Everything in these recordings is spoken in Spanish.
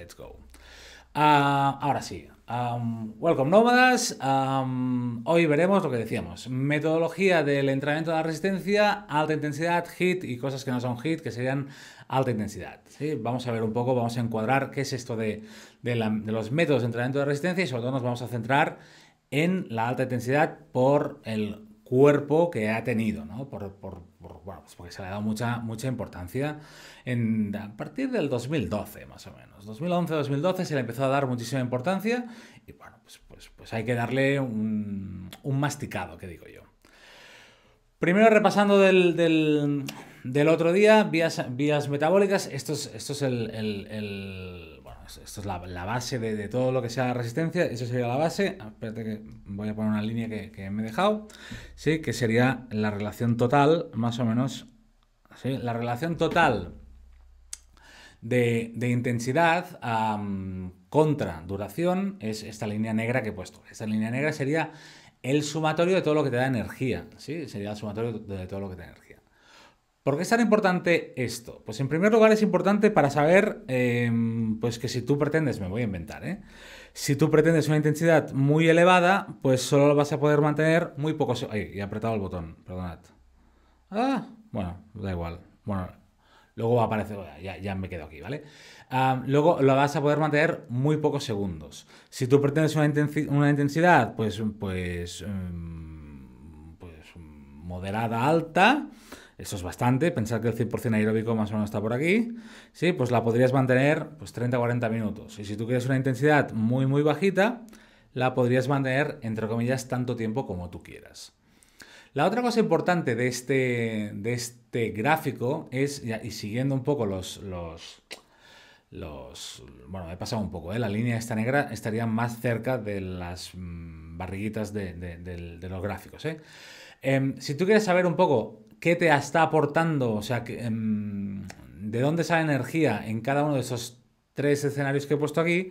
let's go. Ah, ahora sí. welcome nómadas. hoy veremos lo que decíamos. Metodología del entrenamiento de la resistencia, alta intensidad, hit y cosas que no son hit, que serían alta intensidad. Vamos a ver un poco, vamos a encuadrar qué es esto de los métodos de entrenamiento de resistencia y sobre todo nos vamos a centrar en la alta intensidad por el cuerpo que ha tenido, ¿no? Por, bueno, pues porque se le ha dado mucha, mucha importancia a partir del 2012, más o menos. 2011-2012 se le empezó a dar muchísima importancia y bueno, pues, pues, pues hay que darle un, masticado, que digo yo. Primero repasando del, otro día, vías, vías metabólicas, esto es, esto es el pues, esto es la, base de, todo lo que sea resistencia, eso sería la base, espérate que voy a poner una línea que, me he dejado, sí, que sería la relación total, más o menos, la relación total de, intensidad contra duración es esta línea negra que he puesto. Esta línea negra sería el sumatorio de todo lo que te da energía, ¿sí? sería el sumatorio de todo lo que te da energía. ¿Por qué es tan importante esto? Pues en primer lugar es importante para saber, em, pues que si tú pretendes, me voy a inventar, ¿eh? Si tú pretendes una intensidad muy elevada, pues solo lo vas a poder mantener muy pocos... Ay, he apretado el botón, perdonad. Ah, bueno, da igual. Bueno, luego va a aparecer... Ya, me quedo aquí, ¿vale? Ah, luego lo vas a poder mantener muy pocos segundos. Si tú pretendes una, intensidad, pues... pues, em, pues moderada alta, eso es bastante, pensar que el 100% aeróbico más o menos está por aquí. Sí, pues la podrías mantener pues 30-40 minutos. Y si tú quieres una intensidad muy, muy bajita, la podrías mantener, entre comillas, tanto tiempo como tú quieras. La otra cosa importante de este, de este gráfico es, y siguiendo un poco los, los, los... Bueno, he pasado un poco, ¿eh? la línea esta negra estaría más cerca de las mm, barriguitas de, los gráficos. ¿eh? Em, si tú quieres saber un poco ¿qué te está aportando? O sea, em, ¿de dónde sale energía en cada uno de esos tres escenarios que he puesto aquí?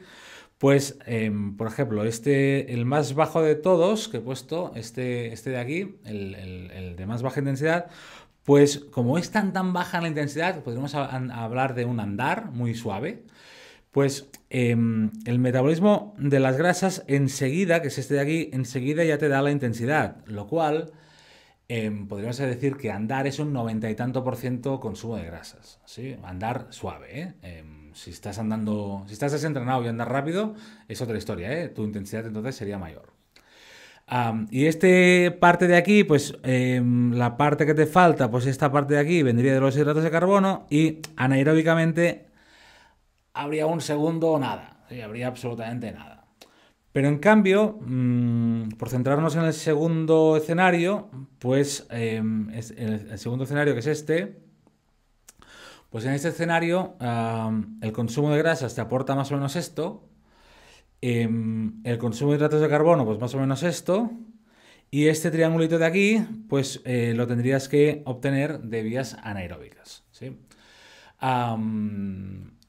Pues, em, por ejemplo, este, el más bajo de todos que he puesto, este, este de aquí, el, de más baja intensidad, pues como es tan tan baja la intensidad, podríamos hablar de un andar muy suave. Pues em, el metabolismo de las grasas enseguida, que es este de aquí, enseguida ya te da la intensidad, lo cual Em, podríamos decir que andar es un noventa y tanto por ciento consumo de grasas. Andar suave. ¿eh? Em, si estás andando, si estás desentrenado y andar rápido, es otra historia. ¿eh? Tu intensidad entonces sería mayor. y esta parte de aquí, pues em, la parte que te falta, pues esta parte de aquí vendría de los hidratos de carbono y anaeróbicamente habría un segundo nada. Habría absolutamente nada. Pero en cambio, mm, por centrarnos en el segundo escenario, pues em, el, segundo escenario que es este, pues en este escenario el consumo de grasas te aporta más o menos esto, em, el consumo de hidratos de carbono pues más o menos esto, y este triangulito de aquí pues eh, lo tendrías que obtener de vías anaeróbicas. ¿sí?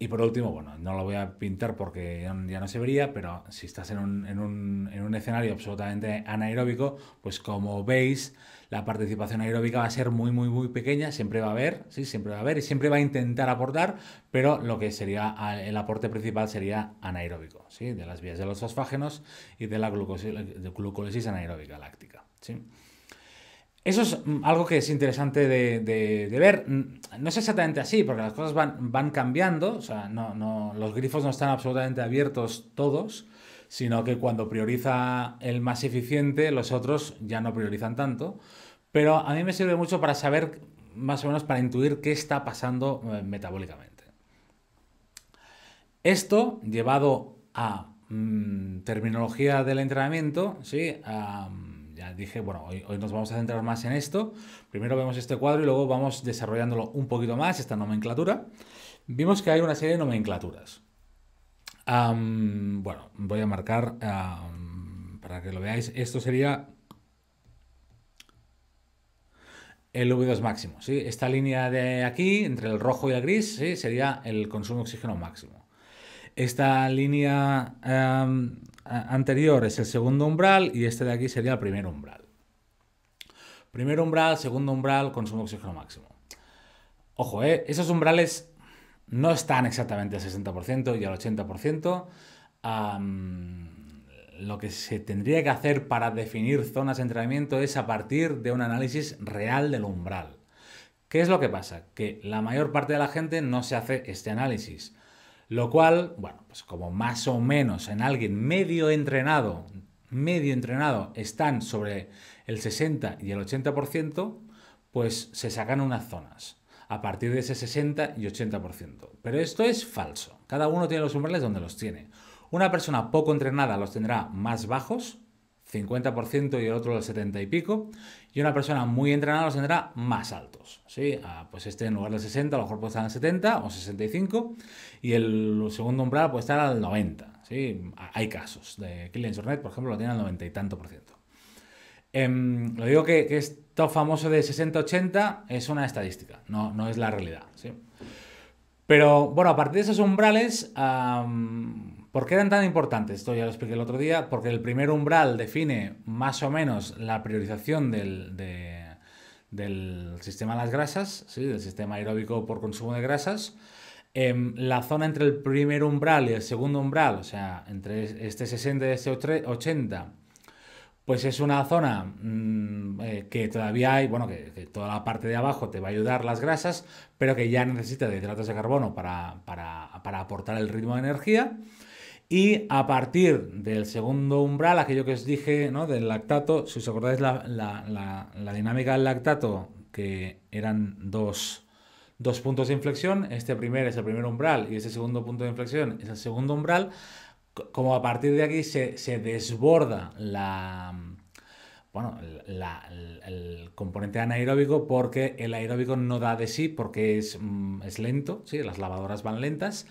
Y por último, bueno, no lo voy a pintar porque ya no se vería, pero si estás en un, escenario absolutamente anaeróbico, pues como veis, la participación aeróbica va a ser muy, muy, muy pequeña, siempre va a haber, sí, siempre va a haber y siempre va a intentar aportar, pero lo que sería el aporte principal sería anaeróbico, de las vías de los fosfágenos y de la glucólisis anaeróbica láctica. ¿sí? Eso es mm, algo que es interesante de, ver. Mm, no es exactamente así, porque las cosas van, van cambiando, o sea, los grifos no están absolutamente abiertos todos, sino que cuando prioriza el más eficiente, los otros ya no priorizan tanto. Pero a mí me sirve mucho para saber, más o menos, para intuir qué está pasando eh, metabólicamente. Esto, llevado a mm, terminología del entrenamiento, ¿sí? A, dije, bueno, hoy, nos vamos a centrar más en esto. Primero vemos este cuadro y luego vamos desarrollándolo un poquito más, esta nomenclatura. Vimos que hay una serie de nomenclaturas. bueno, voy a marcar para que lo veáis. Esto sería el V2 máximo. ¿sí? Esta línea de aquí, entre el rojo y el gris, ¿sí? sería el consumo de oxígeno máximo. Esta línea anterior es el segundo umbral y este de aquí sería el primer umbral. Primer umbral, segundo umbral, consumo de oxígeno máximo. Ojo, eh, esos umbrales no están exactamente al 60% y al 80%. lo que se tendría que hacer para definir zonas de entrenamiento es a partir de un análisis real del umbral. ¿Qué es lo que pasa? Que la mayor parte de la gente no se hace este análisis. Lo cual, bueno, pues como más o menos en alguien medio entrenado, medio entrenado están sobre el 60 y el 80%, pues se sacan unas zonas a partir de ese 60 y 80%. Pero esto es falso. Cada uno tiene los umbrales donde los tiene. Una persona poco entrenada los tendrá más bajos 50% y el otro el 70 y pico. Y una persona muy entrenada los tendrá más altos. ¿sí? Ah, pues este en lugar del 60 a lo mejor puede estar en 70 o 65 y el segundo umbral puede estar al 90. ¿sí? Hay casos. De Killian Jornet, por ejemplo, lo tiene al 90 y tanto por ciento. Em, lo digo que, esto famoso de 60-80 es una estadística, no, es la realidad. Pero bueno, a partir de esos umbrales... ¿Por qué eran tan importantes? Esto ya lo expliqué el otro día, porque el primer umbral define más o menos la priorización del, sistema de las grasas, del sistema aeróbico por consumo de grasas. Em, la zona entre el primer umbral y el segundo umbral, o sea, entre este 60 y este 80, pues es una zona mm, eh, que todavía hay, bueno, que, toda la parte de abajo te va a ayudar las grasas, pero que ya necesita de hidratos de carbono para aportar el ritmo de energía. Y a partir del segundo umbral, aquello que os dije ¿no? del lactato, si os acordáis la, dinámica del lactato, que eran dos, puntos de inflexión, este primer es el primer umbral y este segundo punto de inflexión es el segundo umbral, como a partir de aquí se desborda la, bueno, el componente anaeróbico porque el aeróbico no da de sí, porque es, mm, lento, ¿sí? las lavadoras van lentas.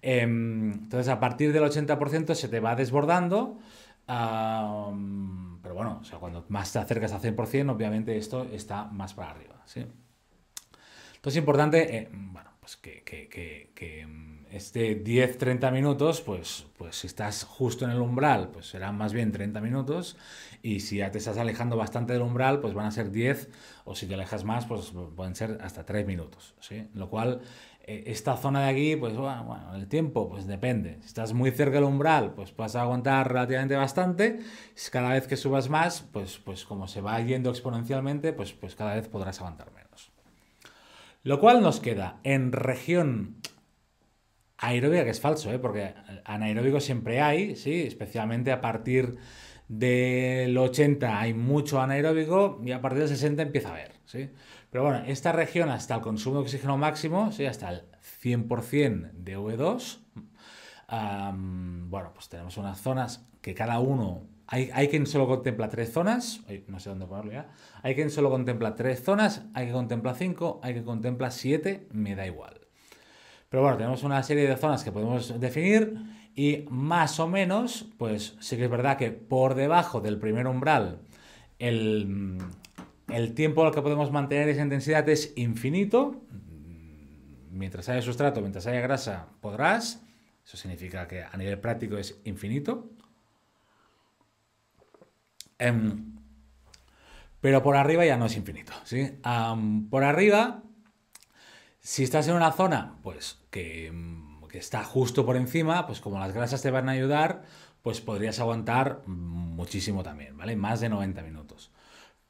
Em, entonces, a partir del 80% se te va desbordando. pero bueno, sea, cuando más te acercas al 100%, obviamente esto está más para arriba. ¿sí? Entonces, es importante, eh, bueno, pues que, que, mm, este 10-30 minutos, pues, pues si estás justo en el umbral, pues serán más bien 30 minutos. Y si ya te estás alejando bastante del umbral, pues van a ser 10, o si te alejas más, pues pueden ser hasta 3 minutos. Lo cual, eh, esta zona de aquí, pues bueno, el tiempo, pues depende. Si estás muy cerca del umbral, pues vas a aguantar relativamente bastante. Cada vez que subas más, pues, pues como se va yendo exponencialmente, pues, pues cada vez podrás aguantar menos. Lo cual nos queda en región aeróbica, que es falso, ¿eh? porque anaeróbico siempre hay, ¿sí? especialmente a partir del 80 hay mucho anaeróbico y a partir del 60 empieza a haber, ¿sí? Pero bueno, esta región hasta el consumo de oxígeno máximo, ¿sí? hasta el 100% de V2, bueno, pues tenemos unas zonas que cada uno... Hay, hay quien solo contempla tres zonas, no sé dónde ponerlo ya, hay quien solo contempla tres zonas, hay que contempla cinco, hay que contempla siete, me da igual. Pero bueno, tenemos una serie de zonas que podemos definir y más o menos, pues sí que es verdad que por debajo del primer umbral, mm, el, tiempo al que podemos mantener esa intensidad es infinito. Mientras haya sustrato, mientras haya grasa, podrás. Eso significa que a nivel práctico es infinito. Em, pero por arriba ya no es infinito. ¿sí? por arriba, si estás en una zona, pues que mm, que está justo por encima, pues como las grasas te van a ayudar, pues podrías aguantar muchísimo también, ¿vale? Más de 90 minutos.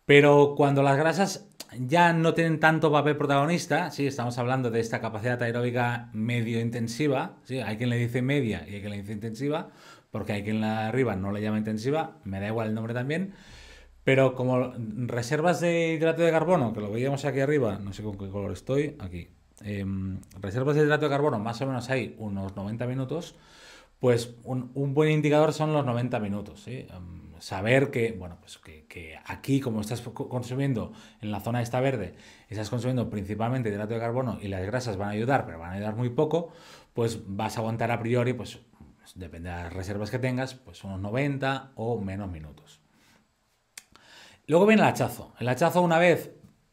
Pero cuando las grasas ya no tienen tanto papel protagonista, sí, estamos hablando de esta capacidad aeróbica medio intensiva, sí, hay quien le dice media y hay quien le dice intensiva, porque hay quien la arriba no le llama intensiva, me da igual el nombre también, pero como reservas de hidrato de carbono, que lo veíamos aquí arriba, no sé con qué color estoy, aquí, Em, reservas de hidrato de carbono más o menos hay unos 90 minutos, pues un, buen indicador son los 90 minutos. Em, saber que, bueno, pues que, aquí, como estás consumiendo en la zona esta verde, estás consumiendo principalmente hidrato de carbono y las grasas van a ayudar, pero van a ayudar muy poco, pues vas a aguantar a priori, pues depende de las reservas que tengas, pues unos 90 o menos minutos. Luego viene el hachazo. El hachazo una vez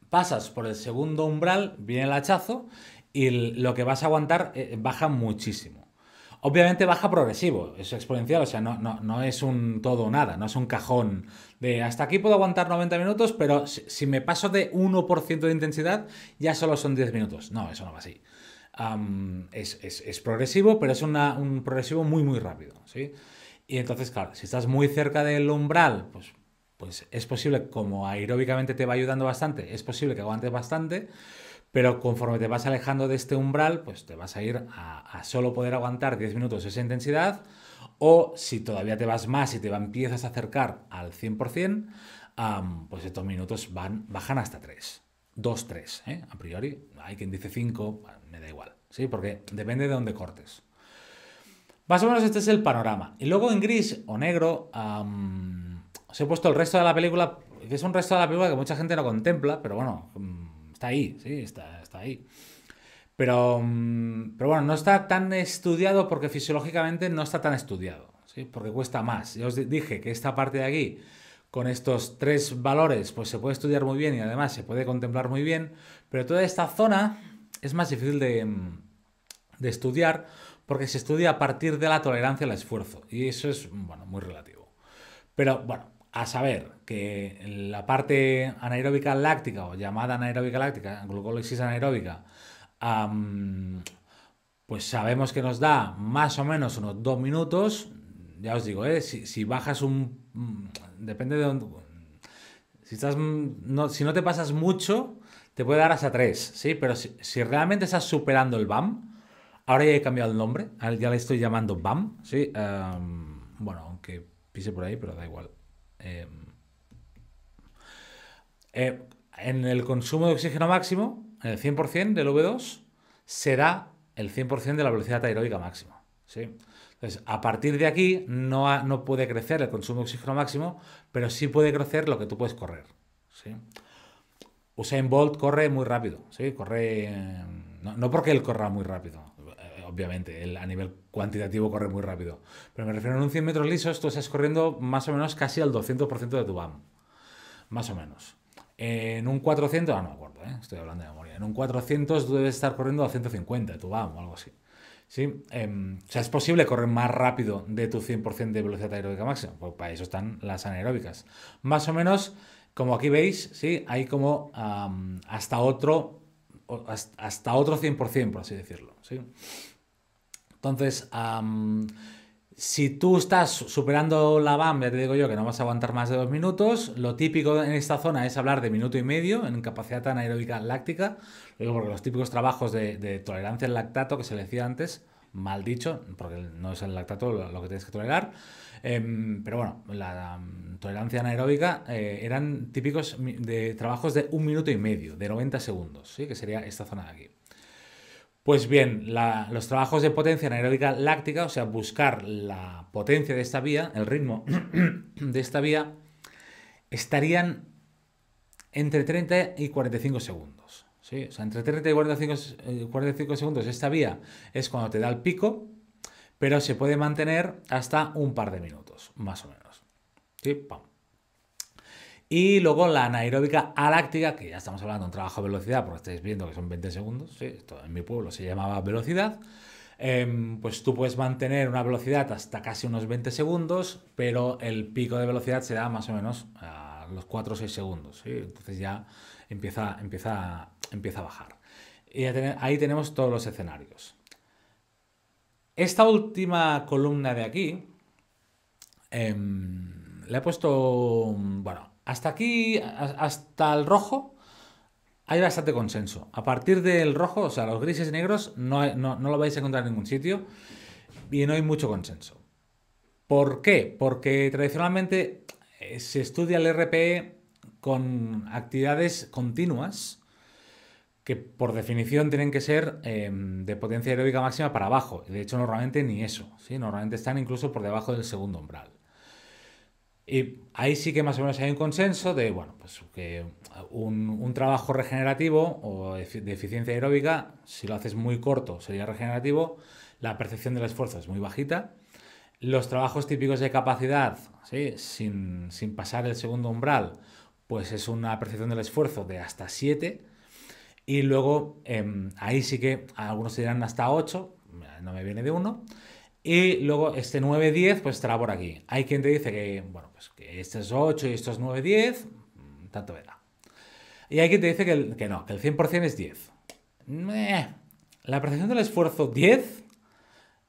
pasas por el segundo umbral, viene el hachazo y lo que vas a aguantar eh, baja muchísimo. Obviamente baja progresivo, es exponencial, o sea, no, no, es un todo o nada, no es un cajón de hasta aquí puedo aguantar 90 minutos, pero si, me paso de 1% de intensidad ya solo son 10 minutos. No, eso no va así. es, progresivo, pero es un progresivo muy, muy rápido, ¿sí? Y entonces, claro, si estás muy cerca del umbral, pues pues es posible, como aeróbicamente te va ayudando bastante, es posible que aguantes bastante, pero conforme te vas alejando de este umbral, pues te vas a ir a, solo poder aguantar 10 minutos esa intensidad, o si todavía te vas más y te empiezas a acercar al 100%, pues estos minutos van, bajan hasta 3. 2, 3, a priori. Hay quien dice 5, me da igual, ¿sí? Porque depende de dónde cortes. Más o menos este es el panorama. Y luego en gris o negro, os he puesto el resto de la película, que es un resto de la película que mucha gente no contempla, pero bueno, mm, está ahí, sí, está, ahí. Pero, mm, pero bueno, no está tan estudiado porque fisiológicamente no está tan estudiado, porque cuesta más. Ya os dije que esta parte de aquí, con estos tres valores, pues se puede estudiar muy bien y además se puede contemplar muy bien, pero toda esta zona es más difícil de, mm, estudiar porque se estudia a partir de la tolerancia al esfuerzo y eso es, bueno, muy relativo. Pero bueno, a saber que la parte anaeróbica láctica o llamada anaeróbica láctica, glucólisis anaeróbica, pues sabemos que nos da más o menos unos dos minutos. Ya os digo, ¿eh? si, bajas un. Mm, depende de dónde. Si, estás, mm, no, si no te pasas mucho, te puede dar hasta tres, ¿sí? Pero si, realmente estás superando el BAM, ahora ya he cambiado el nombre, ya le estoy llamando BAM, ¿sí? bueno, aunque pise por ahí, pero da igual. Em, eh, en el consumo de oxígeno máximo, en el 100% del V2, será el 100% de la velocidad aeróbica máxima. ¿sí? Entonces, a partir de aquí no, no, puede crecer el consumo de oxígeno máximo, pero sí puede crecer lo que tú puedes correr. ¿sí? Usain Bolt corre muy rápido, ¿sí? corre, em, no, no porque él corra muy rápido, obviamente, a nivel cuantitativo corre muy rápido. Pero me refiero a un 100 metros lisos, tú estás corriendo más o menos casi al 200% de tu BAM. Más o menos. En un 400, ah, no me acuerdo, ¿eh? estoy hablando de memoria. En un 400 tú debes estar corriendo a 150, de tu BAM o algo así. ¿Sí? Em, o sea, es posible correr más rápido de tu 100% de velocidad aeróbica máxima. Pues para eso están las anaeróbicas. Más o menos, como aquí veis, ¿sí? hay como hasta otro hasta otro 100%, por así decirlo. ¿sí? Entonces, si tú estás superando la BAM, ya te digo yo que no vas a aguantar más de dos minutos, lo típico en esta zona es hablar de minuto y medio en capacidad anaeróbica láctica, luego porque los típicos trabajos de, tolerancia al lactato que se le decía antes, mal dicho, porque no es el lactato lo que tienes que tolerar. Em, pero bueno, la, tolerancia anaeróbica eh, eran típicos de trabajos de un minuto y medio, de 90 segundos, ¿sí? que sería esta zona de aquí. Pues bien, los trabajos de potencia anaeróbica láctica, o sea, buscar la potencia de esta vía, el ritmo de esta vía, estarían entre 30 y 45 segundos. O sea, entre 30 y 45, 45 eh, segundos esta vía es cuando te da el pico, pero se puede mantener hasta un par de minutos, más o menos. ¿Sí? Y luego la anaeróbica aláctica, que ya estamos hablando de un trabajo de velocidad, porque estáis viendo que son 20 segundos, esto en mi pueblo se llamaba velocidad. Em, pues tú puedes mantener una velocidad hasta casi unos 20 segundos, pero el pico de velocidad se da más o menos a los 4 o 6 segundos. Entonces ya empieza, empieza, empieza a bajar. Y ahí tenemos todos los escenarios. Esta última columna de aquí em, le he puesto, bueno, hasta aquí, hasta el rojo, hay bastante consenso. A partir del rojo, o sea, los grises y negros, no, lo vais a encontrar en ningún sitio y no hay mucho consenso. ¿Por qué? Porque tradicionalmente eh, se estudia el RPE con actividades continuas que por definición tienen que ser em, de potencia aeróbica máxima para abajo. De hecho, normalmente ni eso. Normalmente están incluso por debajo del segundo umbral. Y ahí sí que más o menos hay un consenso de, bueno, pues que un, trabajo regenerativo o de eficiencia aeróbica, si lo haces muy corto, sería regenerativo, la percepción del esfuerzo es muy bajita. Los trabajos típicos de capacidad, sin, pasar el segundo umbral, pues es una percepción del esfuerzo de hasta 7. Y luego em, ahí sí que algunos se hasta 8, no me viene de uno. Y luego este 9, 10, pues estará por aquí. Hay quien te dice que, bueno, pues que este es 8 y esto es 9, 10, mm, tanto verá. Y hay quien te dice que, no, que el 100% es 10. La apreciación del esfuerzo 10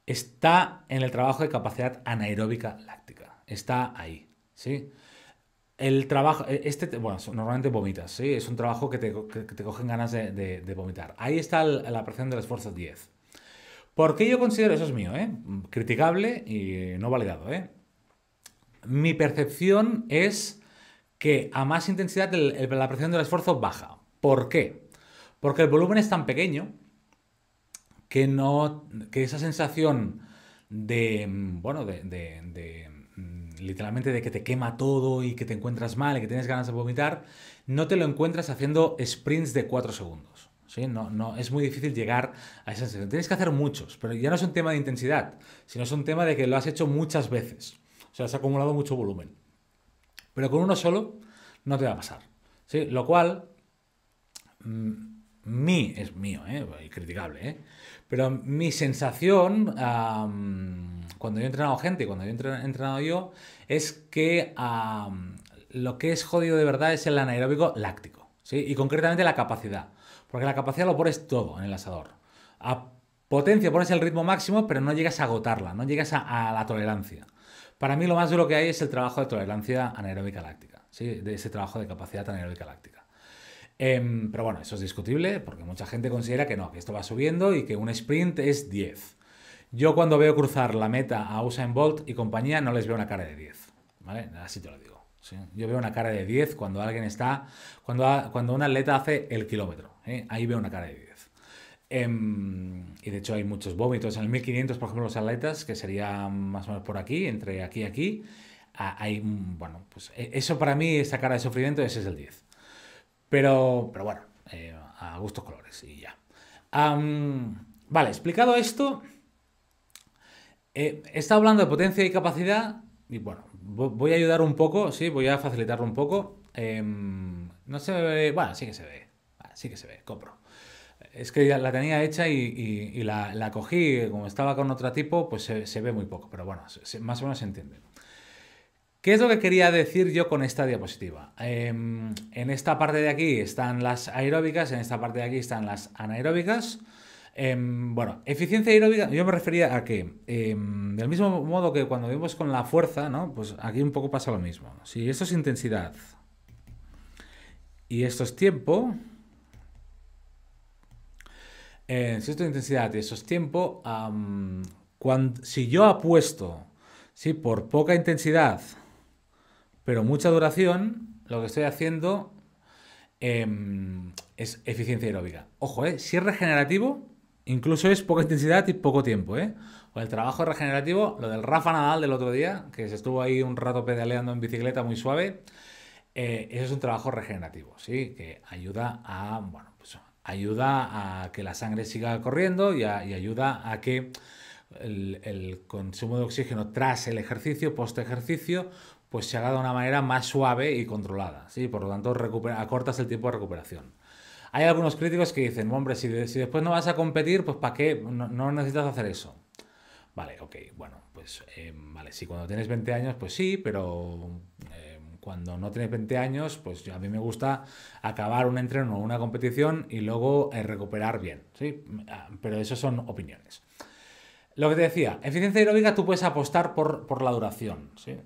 está en el trabajo de capacidad anaeróbica láctica. Está ahí, El trabajo, e, este, bueno, normalmente vomitas, ¿sí? Es un trabajo que te, cogen ganas de, vomitar. Ahí está la apreciación del esfuerzo 10. ¿Por qué yo considero, eso es mío, eh, criticable y no validado. Eh? Mi percepción es que a más intensidad la presión del esfuerzo baja. ¿Por qué? Porque el volumen es tan pequeño que, no, que esa sensación de, bueno, de, mm, literalmente de que te quema todo y que te encuentras mal y que tienes ganas de vomitar, no te lo encuentras haciendo sprints de 4 segundos. No, es muy difícil llegar a esa sensación. Tienes que hacer muchos, pero ya no es un tema de intensidad, sino es un tema de que lo has hecho muchas veces. O sea, has acumulado mucho volumen. Pero con uno solo no te va a pasar. Lo cual, mm, mi, es mío, ¿eh? criticable, ¿eh? pero mi sensación cuando yo he entrenado gente, cuando yo he entrenado yo, es que lo que es jodido de verdad es el anaeróbico láctico. Y concretamente la capacidad. Porque la capacidad lo pones todo en el asador. A potencia pones el ritmo máximo, pero no llegas a agotarla, no llegas a, la tolerancia. Para mí lo más duro que hay es el trabajo de tolerancia anaeróbica láctica, de ese trabajo de capacidad anaeróbica láctica. Em, pero bueno, eso es discutible porque mucha gente considera que no, que esto va subiendo y que un sprint es 10. Yo cuando veo cruzar la meta a Usain Bolt y compañía no les veo una cara de 10, ¿vale? Así te lo digo. Yo veo una cara de 10 cuando alguien está, cuando, cuando un atleta hace el kilómetro. ¿eh? Ahí veo una cara de 10. Em, y de hecho hay muchos vómitos. En el 1500, por ejemplo, los atletas, que sería más o menos por aquí, entre aquí y aquí, ah, hay, mm, bueno, pues e, eso para mí, esa cara de sufrimiento, ese es el 10. Pero, pero bueno, eh, a gustos colores y ya. vale, explicado esto, eh, he hablando de potencia y capacidad, y bueno, voy a ayudar un poco, sí, voy a facilitarlo un poco. Em, no se ve, bueno, sí que se ve sí que se ve, compro. Es que la tenía hecha y, la, cogí, como estaba con otro tipo, pues se, ve muy poco, pero bueno, más o menos se entiende. ¿Qué es lo que quería decir yo con esta diapositiva? Em, en esta parte de aquí están las aeróbicas, en esta parte de aquí están las anaeróbicas. Em, bueno, eficiencia aeróbica, yo me refería a que, em, del mismo modo que cuando vimos con la fuerza, Pues aquí un poco pasa lo mismo. Si esto es intensidad y esto es tiempo, en es intensidad y esos tiempos, tiempo, si yo apuesto ¿sí? por poca intensidad, pero mucha duración, lo que estoy haciendo em, es eficiencia aeróbica. Ojo, ¿eh? si es regenerativo, incluso es poca intensidad y poco tiempo. ¿eh? O el trabajo regenerativo, lo del Rafa Nadal del otro día, que se estuvo ahí un rato pedaleando en bicicleta muy suave, eh, eso es un trabajo regenerativo, ¿sí? que ayuda a, bueno, ayuda a que la sangre siga corriendo y, ayuda a que el, consumo de oxígeno tras el ejercicio, post ejercicio, pues se haga de una manera más suave y controlada. ¿sí? Por lo tanto, acortas el tiempo de recuperación. Hay algunos críticos que dicen, hombre, si, después no vas a competir, pues ¿para qué? No, necesitas hacer eso. Vale, ok, bueno, pues eh, vale, si cuando tienes 20 años, pues sí, pero cuando no tienes 20 años, pues a mí me gusta acabar un entreno o una competición y luego eh, recuperar bien, ¿sí? Ah, pero eso son opiniones. Lo que te decía, eficiencia aeróbica tú puedes apostar por, la duración, ¿sí?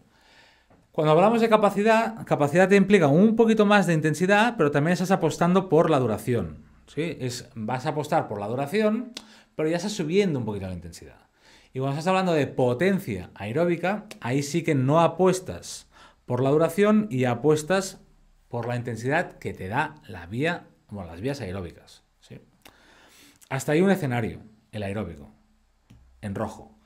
Cuando hablamos de capacidad, capacidad te implica un poquito más de intensidad, pero también estás apostando por la duración, ¿sí? Es, vas a apostar por la duración, pero ya estás subiendo un poquito la intensidad. Y cuando estás hablando de potencia aeróbica, ahí sí que no apuestas por la duración y apuestas por la intensidad que te da la vía, bueno, las vías aeróbicas. ¿sí? Hasta ahí un escenario, el aeróbico, en rojo,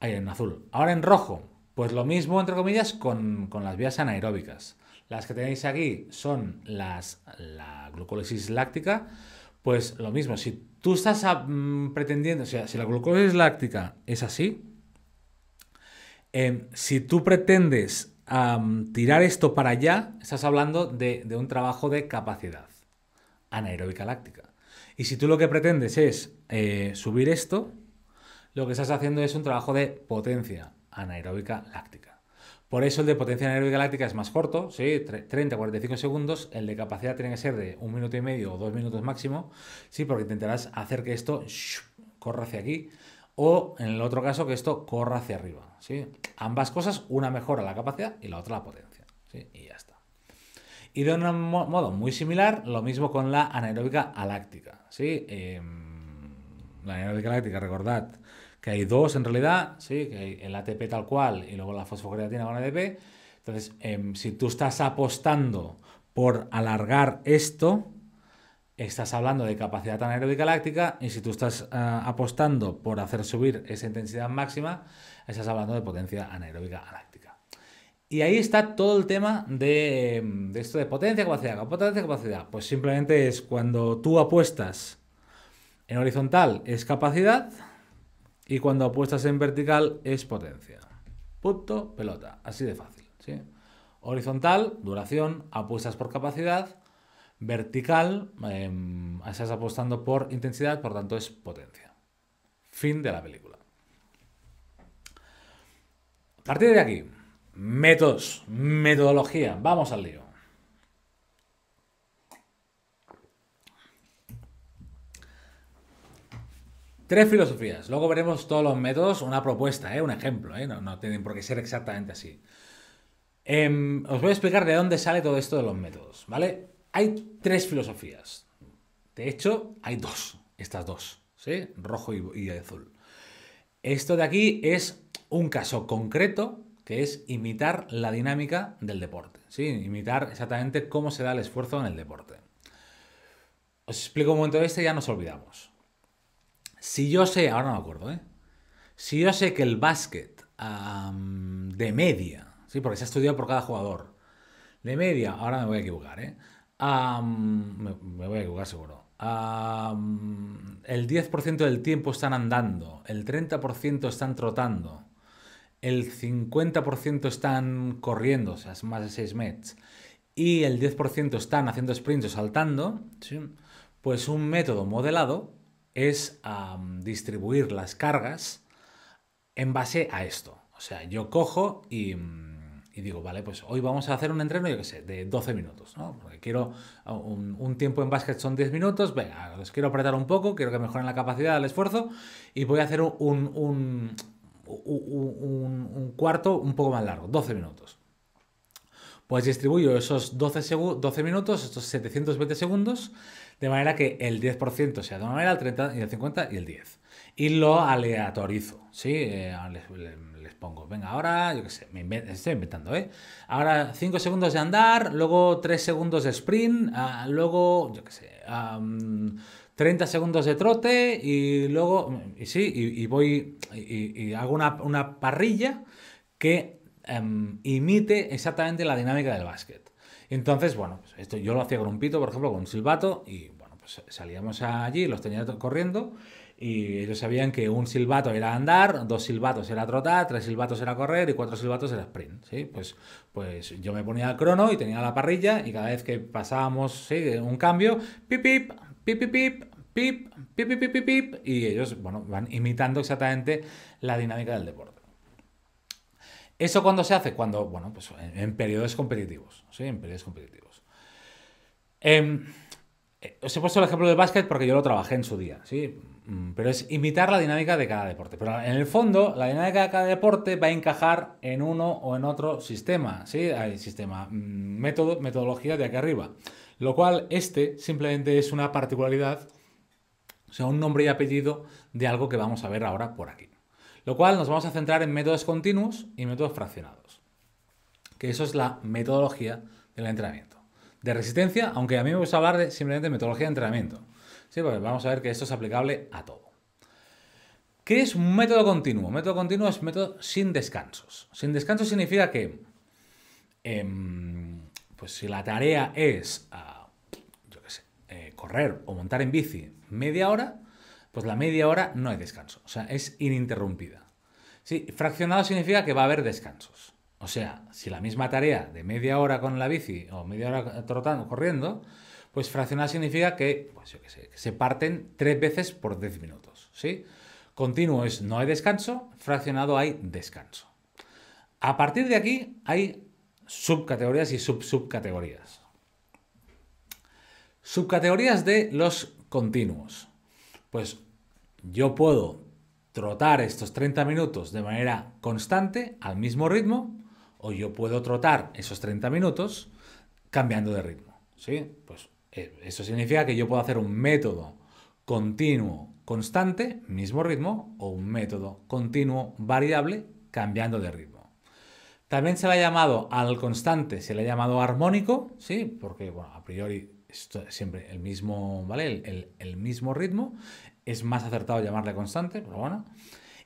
ahí en azul. Ahora en rojo, pues lo mismo, entre comillas, con, las vías anaeróbicas. Las que tenéis aquí son las, la glucólisis láctica, pues lo mismo, si tú estás ah, mm, pretendiendo, o sea, si la glucólisis láctica es así, eh, si tú pretendes tirar esto para allá, estás hablando de, un trabajo de capacidad anaeróbica láctica. Y si tú lo que pretendes es eh, subir esto, lo que estás haciendo es un trabajo de potencia anaeróbica láctica. Por eso el de potencia anaeróbica láctica es más corto, ¿sí? 30-45 segundos. El de capacidad tiene que ser de un minuto y medio o dos minutos máximo, ¿sí? porque intentarás hacer que esto corra hacia aquí o en el otro caso que esto corra hacia arriba. Ambas cosas, una mejora la capacidad y la otra la potencia. Y ya está. Y de un modo muy similar, lo mismo con la anaeróbica aláctica. Em, la anaeróbica aláctica, recordad que hay dos en realidad, que hay el ATP tal cual y luego la fosfocreatina con ATP Entonces, em, si tú estás apostando por alargar esto, estás hablando de capacidad anaeróbica láctica y si tú estás ah, apostando por hacer subir esa intensidad máxima, estás hablando de potencia anaeróbica anáctica. Y ahí está todo el tema mm, de, esto de potencia, capacidad, potencia, capacidad. Pues simplemente es cuando tú apuestas en horizontal es capacidad y cuando apuestas en vertical es potencia. Punto, pelota. Así de fácil. Horizontal, duración, apuestas por capacidad. Vertical, em, estás apostando por intensidad, por tanto es potencia. Fin de la película partir de aquí, métodos, metodología, vamos al lío. Tres filosofías. Luego veremos todos los métodos, una propuesta, ¿eh? un ejemplo. ¿eh? No, tienen por qué ser exactamente así. Em, os voy a explicar de dónde sale todo esto de los métodos, ¿vale? Hay tres filosofías. De hecho, hay dos, estas dos, ¿sí? Rojo y azul. Esto de aquí es un caso concreto que es imitar la dinámica del deporte, ¿sí? imitar exactamente cómo se da el esfuerzo en el deporte. Os explico un momento este ya nos olvidamos. Si yo sé, ahora no me acuerdo, ¿eh? si yo sé que el básquet de media, ¿sí? porque se ha estudiado por cada jugador, de media, ahora me voy a equivocar, ¿eh? me, voy a equivocar seguro. el 10% del tiempo están andando, el 30% están trotando, el 50% están corriendo, o sea, es más de 6 metros, y el 10% están haciendo sprints o saltando, pues un método modelado es distribuir las cargas en base a esto. O sea, yo cojo mm, y, digo, vale, pues hoy vamos a hacer un entreno, yo qué sé, de 12 minutos, ¿no? Porque quiero ah, un, tiempo en básquet son 10 minutos, venga, los quiero apretar un poco, quiero que mejoren la capacidad, el esfuerzo, y voy a hacer un un, cuarto un poco más largo, 12 minutos. Pues distribuyo esos 12, 12 minutos, estos 720 segundos, de manera que el 10% sea de una manera, el 30 y el 50 y el 10. Y lo aleatorizo, ¿sí? Eh, les, pongo, venga, ahora, yo qué sé, me estoy inventando, ¿eh? Ahora 5 segundos de andar, luego 3 segundos de sprint, ah, luego, yo que sé, 30 segundos de trote y luego, y sí, y, voy y, hago una, parrilla que em, imite exactamente la dinámica del básquet. Entonces, bueno, pues esto yo lo hacía con un pito, por ejemplo, con un silbato y bueno, pues salíamos allí, los tenía corriendo y ellos sabían que un silbato era andar, dos silbatos era trotar, tres silbatos era correr y cuatro silbatos era sprint, ¿sí? Pues, pues yo me ponía el crono y tenía la parrilla y cada vez que pasábamos ¿sí? un cambio, pip pip, pip, pip, pip, pip, pip, pip, pip, pip, y ellos, bueno, van imitando exactamente la dinámica del deporte. ¿Eso cuándo se hace? Cuando, bueno, pues en, periodos competitivos, ¿sí? En periodos competitivos. Em, eh, os he puesto el ejemplo del básquet porque yo lo trabajé en su día, ¿sí? Mm, pero es imitar la dinámica de cada deporte. Pero en el fondo, la dinámica de cada deporte va a encajar en uno o en otro sistema, ¿sí? Hay sistema, mm, método, metodología de aquí arriba. Lo cual, este simplemente es una particularidad, o sea, un nombre y apellido de algo que vamos a ver ahora por aquí. Lo cual nos vamos a centrar en métodos continuos y métodos fraccionados, que eso es la metodología del entrenamiento. De resistencia, aunque a mí me gusta hablar de simplemente metodología de entrenamiento. Sí, vamos a ver que esto es aplicable a todo. ¿Qué es un método continuo? método continuo es método sin descansos. Sin descanso significa que, em, pues si la tarea es ah, correr o montar en bici media hora, pues la media hora no hay descanso, o sea, es ininterrumpida. Sí, fraccionado significa que va a haber descansos. O sea, si la misma tarea de media hora con la bici o media hora trotando, corriendo, pues fraccionado significa que, pues se parten tres veces por diez minutos, ¿sí? Continuo es no hay descanso, fraccionado hay descanso. A partir de aquí hay subcategorías y subsubcategorías. Subcategorías de los continuos. Pues yo puedo trotar estos 30 minutos de manera constante, al mismo ritmo, o yo puedo trotar esos 30 minutos cambiando de ritmo. ¿sí? Pues eh, eso significa que yo puedo hacer un método continuo constante, mismo ritmo, o un método continuo variable cambiando de ritmo. También se le ha llamado al constante, se le ha llamado armónico, ¿sí? porque bueno, a priori esto siempre el mismo, ¿vale? El, mismo ritmo. Es más acertado llamarle constante, pero bueno.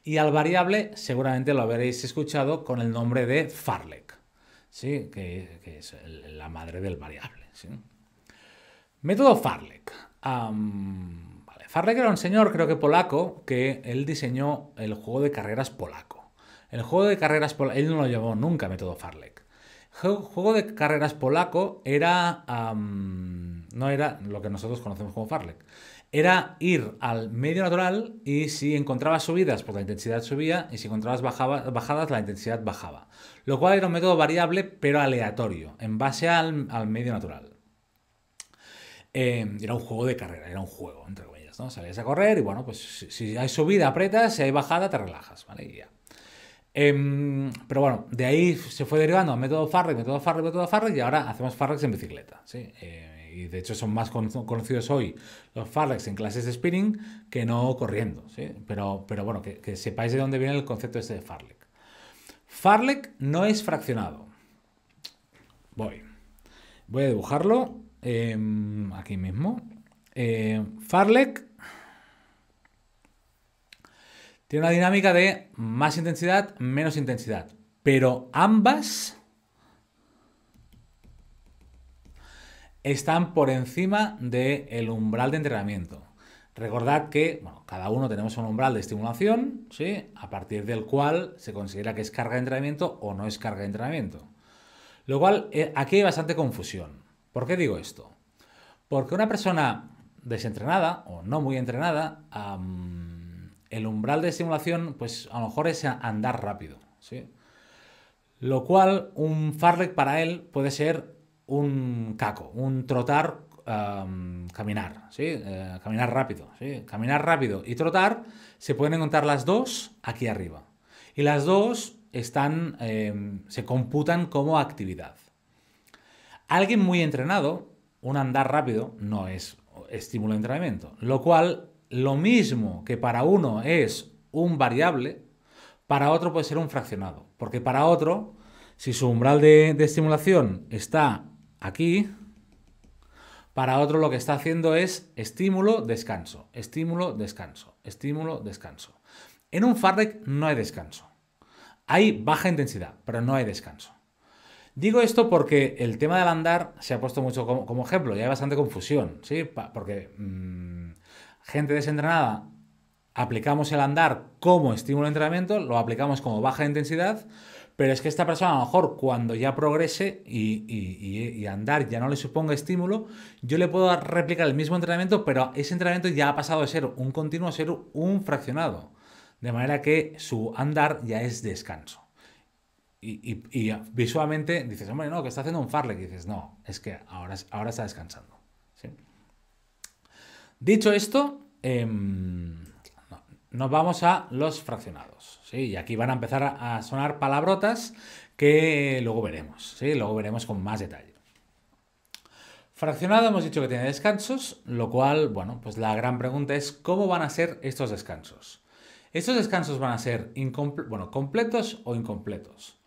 Y al variable seguramente lo habréis escuchado con el nombre de Farlek, ¿sí? que, es la madre del variable. Método Farlek. Farlek era un señor, creo que polaco, que él diseñó el juego de carreras polaco. El juego de carreras polaco, él no lo llamó nunca método Farlek Juego de carreras polaco era. no era lo que nosotros conocemos como Farlek. Era ir al medio natural y si encontrabas subidas, pues la intensidad subía y si encontrabas bajadas, la intensidad bajaba. Lo cual era un método variable pero aleatorio, en base al, medio natural. Em, era un juego de carrera, era un juego, entre comillas, ¿no? Salías a correr y bueno, pues si, hay subida, apretas, si hay bajada, te relajas, ¿vale? Em, pero bueno, de ahí se fue derivando a método Farley, método Farley, método Farley y ahora hacemos Farley en bicicleta. ¿sí? Eh, y de hecho son más conocidos hoy los Farley en clases de spinning que no corriendo. ¿sí? Pero, pero bueno, que, sepáis de dónde viene el concepto este de Farley. Farley no es fraccionado. Voy. Voy a dibujarlo em, aquí mismo. Eh, Farlek tiene una dinámica de más intensidad, menos intensidad. Pero ambas están por encima del umbral de entrenamiento. Recordad que cada uno tenemos un umbral de estimulación, ¿sí? a partir del cual se considera que es carga de entrenamiento o no es carga de entrenamiento. Lo cual, eh, aquí hay bastante confusión. ¿Por qué digo esto? Porque una persona desentrenada o no muy entrenada el umbral de estimulación, pues a lo mejor es andar rápido, ¿sí? Lo cual, un farrek para él puede ser un caco, un trotar, caminar, ¿sí? Eh, caminar rápido, Caminar rápido y trotar se pueden encontrar las dos aquí arriba. Y las dos están, em, se computan como actividad. Alguien muy entrenado, un andar rápido, no es estímulo de entrenamiento, lo cual lo mismo que para uno es un variable, para otro puede ser un fraccionado. Porque para otro, si su umbral de, estimulación está aquí, para otro lo que está haciendo es estímulo, descanso, estímulo, descanso, estímulo, descanso. En un FARDEC no hay descanso. Hay baja intensidad, pero no hay descanso. Digo esto porque el tema del andar se ha puesto mucho como, ejemplo y hay bastante confusión, ¿sí? porque mm, gente desentrenada, aplicamos el andar como estímulo de entrenamiento, lo aplicamos como baja intensidad, pero es que esta persona a lo mejor cuando ya progrese y, andar ya no le suponga estímulo, yo le puedo replicar el mismo entrenamiento, pero ese entrenamiento ya ha pasado de ser un continuo a ser un fraccionado. De manera que su andar ya es descanso. Y, visualmente dices, hombre, no, que está haciendo un farle. Y dices, no, es que ahora, ahora está descansando. Dicho esto, em, nos vamos a los fraccionados. ¿sí? Y aquí van a empezar a, sonar palabrotas que luego veremos. ¿sí? Luego veremos con más detalle. Fraccionado hemos dicho que tiene descansos, lo cual, bueno, pues la gran pregunta es cómo van a ser estos descansos. ¿Estos descansos van a ser completos o incompletos?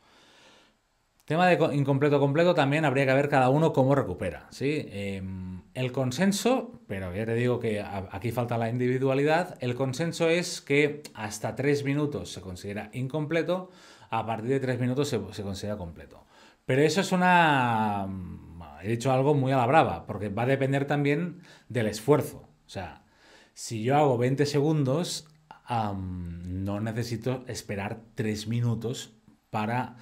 Tema de incompleto completo también habría que ver cada uno cómo recupera. ¿sí? Em, el consenso, pero ya te digo que aquí falta la individualidad, el consenso es que hasta tres minutos se considera incompleto, a partir de tres minutos se, considera completo. Pero eso es una... He dicho algo muy a la brava, porque va a depender también del esfuerzo. O sea, si yo hago 20 segundos, no necesito esperar tres minutos para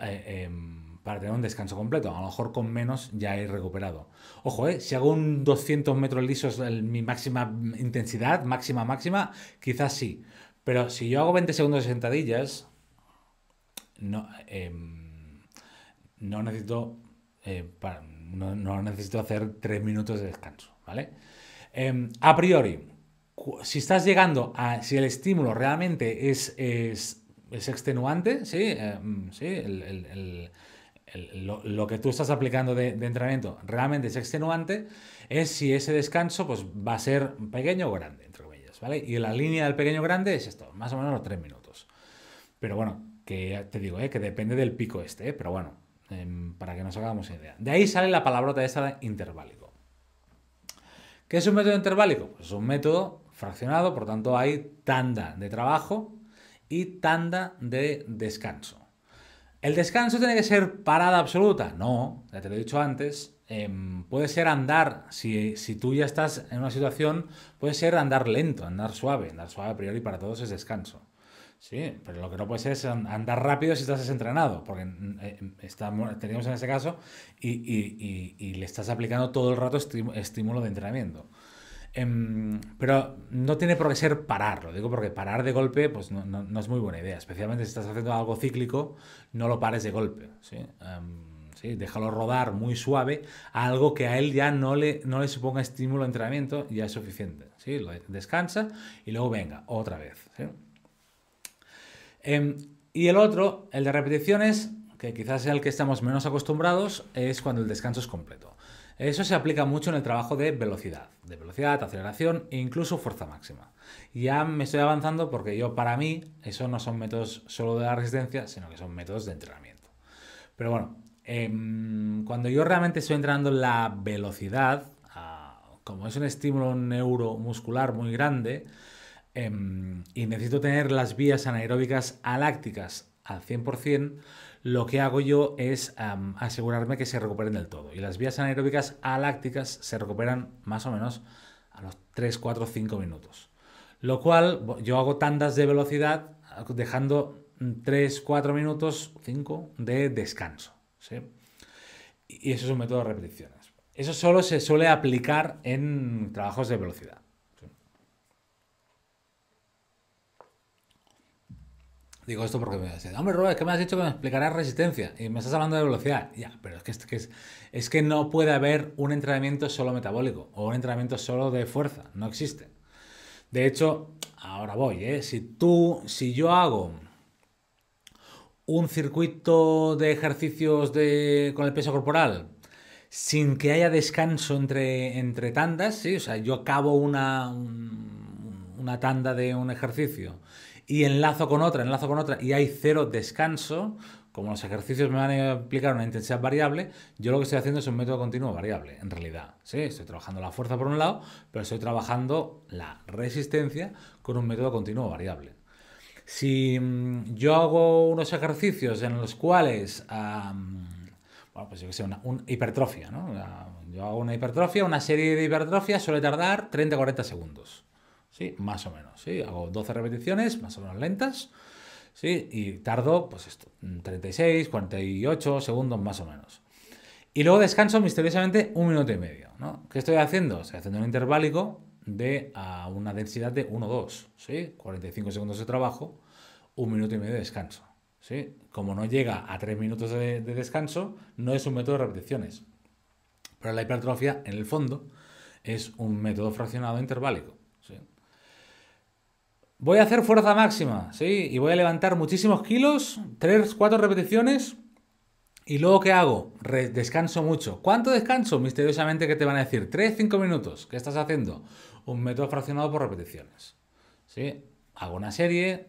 eh, em, para tener un descanso completo. A lo mejor con menos ya he recuperado. Ojo, eh, si hago un 200 metros lisos, en mi máxima intensidad, máxima, máxima, quizás sí. Pero si yo hago 20 segundos de sentadillas, no, em, no necesito... Eh, no, necesito hacer 3 minutos de descanso, ¿vale? Em, a priori, si estás llegando a, si el estímulo realmente es es extenuante, sí, em, sí, lo, que tú estás aplicando de, entrenamiento realmente es extenuante, es si ese descanso pues, va a ser pequeño o grande, entre comillas, ¿vale? Y la línea del pequeño-grande es esto, más o menos los tres minutos. Pero bueno, que te digo, ¿eh? que depende del pico este, ¿eh? pero bueno, em, para que nos hagamos idea. De ahí sale la palabrota esta de interválico. ¿Qué es un método interválico? Pues es un método fraccionado, por tanto hay tanda de trabajo y tanda de descanso. ¿El descanso tiene que ser parada absoluta? No, ya te lo he dicho antes. Em, puede ser andar, si, tú ya estás en una situación, puede ser andar lento, andar suave. Andar suave a priori para todos es descanso. Sí, pero lo que no puede ser es andar rápido si estás desentrenado porque mm, em, tenemos en ese caso y, le estás aplicando todo el rato estímulo de entrenamiento. Em, pero no tiene por qué ser pararlo, digo porque parar de golpe pues no, es muy buena idea, especialmente si estás haciendo algo cíclico, no lo pares de golpe. ¿sí? Em, déjalo rodar muy suave algo que a él ya no le, no le suponga estímulo de entrenamiento, ya es suficiente. ¿sí? Lo descansa y luego venga, otra vez. Em, y el otro, el de repeticiones, que quizás sea el que estamos menos acostumbrados, es cuando el descanso es completo. Eso se aplica mucho en el trabajo de velocidad, de velocidad, aceleración e incluso fuerza máxima. Ya me estoy avanzando porque yo para mí eso no son métodos solo de la resistencia, sino que son métodos de entrenamiento. Pero bueno, em, cuando yo realmente estoy entrenando la velocidad, como es un estímulo neuromuscular muy grande em, y necesito tener las vías anaeróbicas alácticas al 100%, lo que hago yo es asegurarme que se recuperen del todo. Y las vías anaeróbicas alácticas se recuperan más o menos a los 3, 4, 5 minutos. Lo cual yo hago tandas de velocidad dejando 3, 4 minutos, 5 de descanso. Y eso es un método de repeticiones. Eso solo se suele aplicar en trabajos de velocidad. digo esto porque me decir, hombre Robert, ¿qué me has dicho que me explicarás resistencia? Y me estás hablando de velocidad. Ya, pero es que, es que, no puede haber un entrenamiento solo metabólico o un entrenamiento solo de fuerza, no existe. De hecho, ahora voy, ¿eh? si tú, si yo hago un circuito de ejercicios con el peso corporal sin que haya descanso entre, entre tandas, ¿sí? o sea, yo acabo una, una tanda de un ejercicio y enlazo con otra, enlazo con otra y hay cero descanso, como los ejercicios me van a implicar una intensidad variable, yo lo que estoy haciendo es un método continuo variable, en realidad. Sí, estoy trabajando la fuerza por un lado, pero estoy trabajando la resistencia con un método continuo variable. Si mm, yo hago unos ejercicios en los cuales, bueno, pues yo que sé, una, hipertrofia, ¿no? yo hago una hipertrofia, una serie de hipertrofias suele tardar 30-40 segundos. Más o menos, Hago 12 repeticiones, más o menos lentas, Y tardo, pues esto, 36, mm, 48 segundos más o menos. Y luego descanso misteriosamente un minuto y medio, ¿no? ¿Qué estoy haciendo? Estoy haciendo un interválico de a una densidad de 1-2, 45 segundos de trabajo, un minuto y medio de descanso, Como no llega a 3 minutos de, descanso, no es un método de repeticiones. Pero la hipertrofia, en el fondo, es un método fraccionado interválico. Voy a hacer fuerza máxima, ¿sí? Y voy a levantar muchísimos kilos, 3, 4 repeticiones. ¿Y luego qué hago? descanso mucho. ¿Cuánto descanso? Misteriosamente, ¿qué te van a decir? 3, 5 minutos. ¿Qué estás haciendo? Un método fraccionado por repeticiones. ¿Sí? Hago una serie,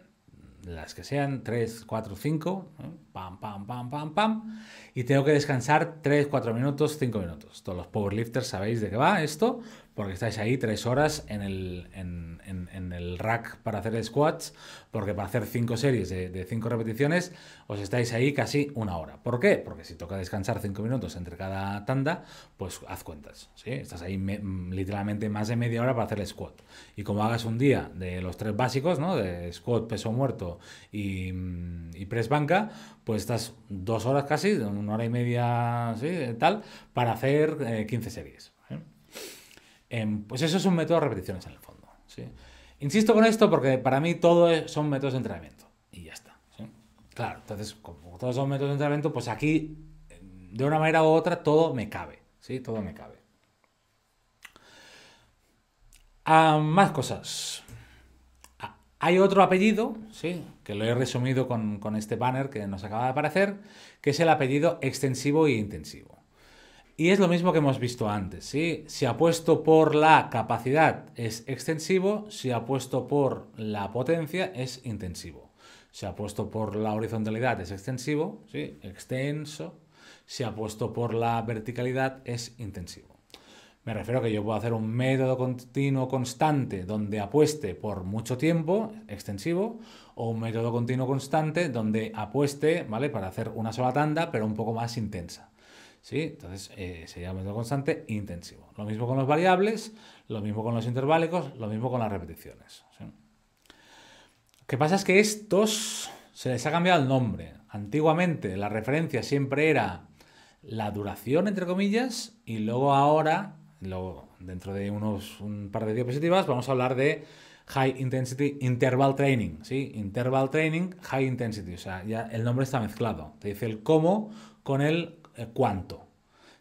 las que sean, 3, 4, 5, pam, pam, pam, pam, pam y tengo que descansar 3, 4 minutos, 5 minutos. Todos los powerlifters sabéis de qué va esto, porque estáis ahí 3 horas en el, en, el rack para hacer squats, porque para hacer 5 series de 5 repeticiones os estáis ahí casi una hora. ¿Por qué? Porque si toca descansar 5 minutos entre cada tanda, pues haz cuentas. ¿sí? Estás ahí mm, literalmente más de media hora para hacer el squat. Y como hagas un día de los tres básicos, ¿no? de squat, peso muerto y, mm, y press banca, pues estás 2 horas casi, un una hora y media, tal, para hacer 15 eh, series. ¿eh? Em, pues pues es un método de repeticiones en el fondo. Insisto con esto porque para mí todo son métodos de entrenamiento. Y ya está. Claro, entonces, como todos son métodos de entrenamiento, pues aquí, em, de una manera u otra, todo me cabe. ¿sí? Todo me cabe. Ah, más cosas. Ah, hay otro apellido, ¿sí? que lo he resumido con, este banner que nos acaba de aparecer, que es el apellido extensivo e intensivo. Y es lo mismo que hemos visto antes, ¿sí? Si apuesto por la capacidad es extensivo, si apuesto por la potencia es intensivo. Si apuesto por la horizontalidad es extensivo, ¿sí? Extenso. Si apuesto por la verticalidad es intensivo. Me refiero a que yo puedo hacer un método continuo constante donde apueste por mucho tiempo, extensivo, o un método continuo constante donde apueste, ¿vale? Para hacer una sola tanda, pero un poco más intensa. ¿Sí? Entonces eh, sería un método constante intensivo. Lo mismo con los variables, lo mismo con los interválicos, lo mismo con las repeticiones. ¿sí? Lo que pasa es que estos se les ha cambiado el nombre. Antiguamente la referencia siempre era la duración, entre comillas, y luego ahora, luego, dentro de unos un par de diapositivas, vamos a hablar de High Intensity Interval Training, ¿sí? Interval Training, High Intensity, o sea, ya el nombre está mezclado. Te dice el cómo con el eh, cuánto,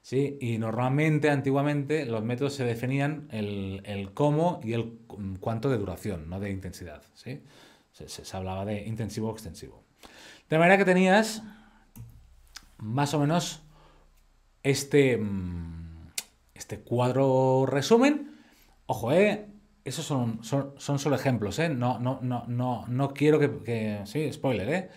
¿sí? Y normalmente, antiguamente, los métodos se definían el, cómo y el mm, cuánto de duración, no de intensidad, ¿sí? Se, hablaba de intensivo o extensivo. De manera que tenías más o menos este, mm, este cuadro resumen. Ojo, eh, esos son, son, solo ejemplos, ¿eh? No, no, no, no, no quiero que, que, Sí, spoiler, ¿eh?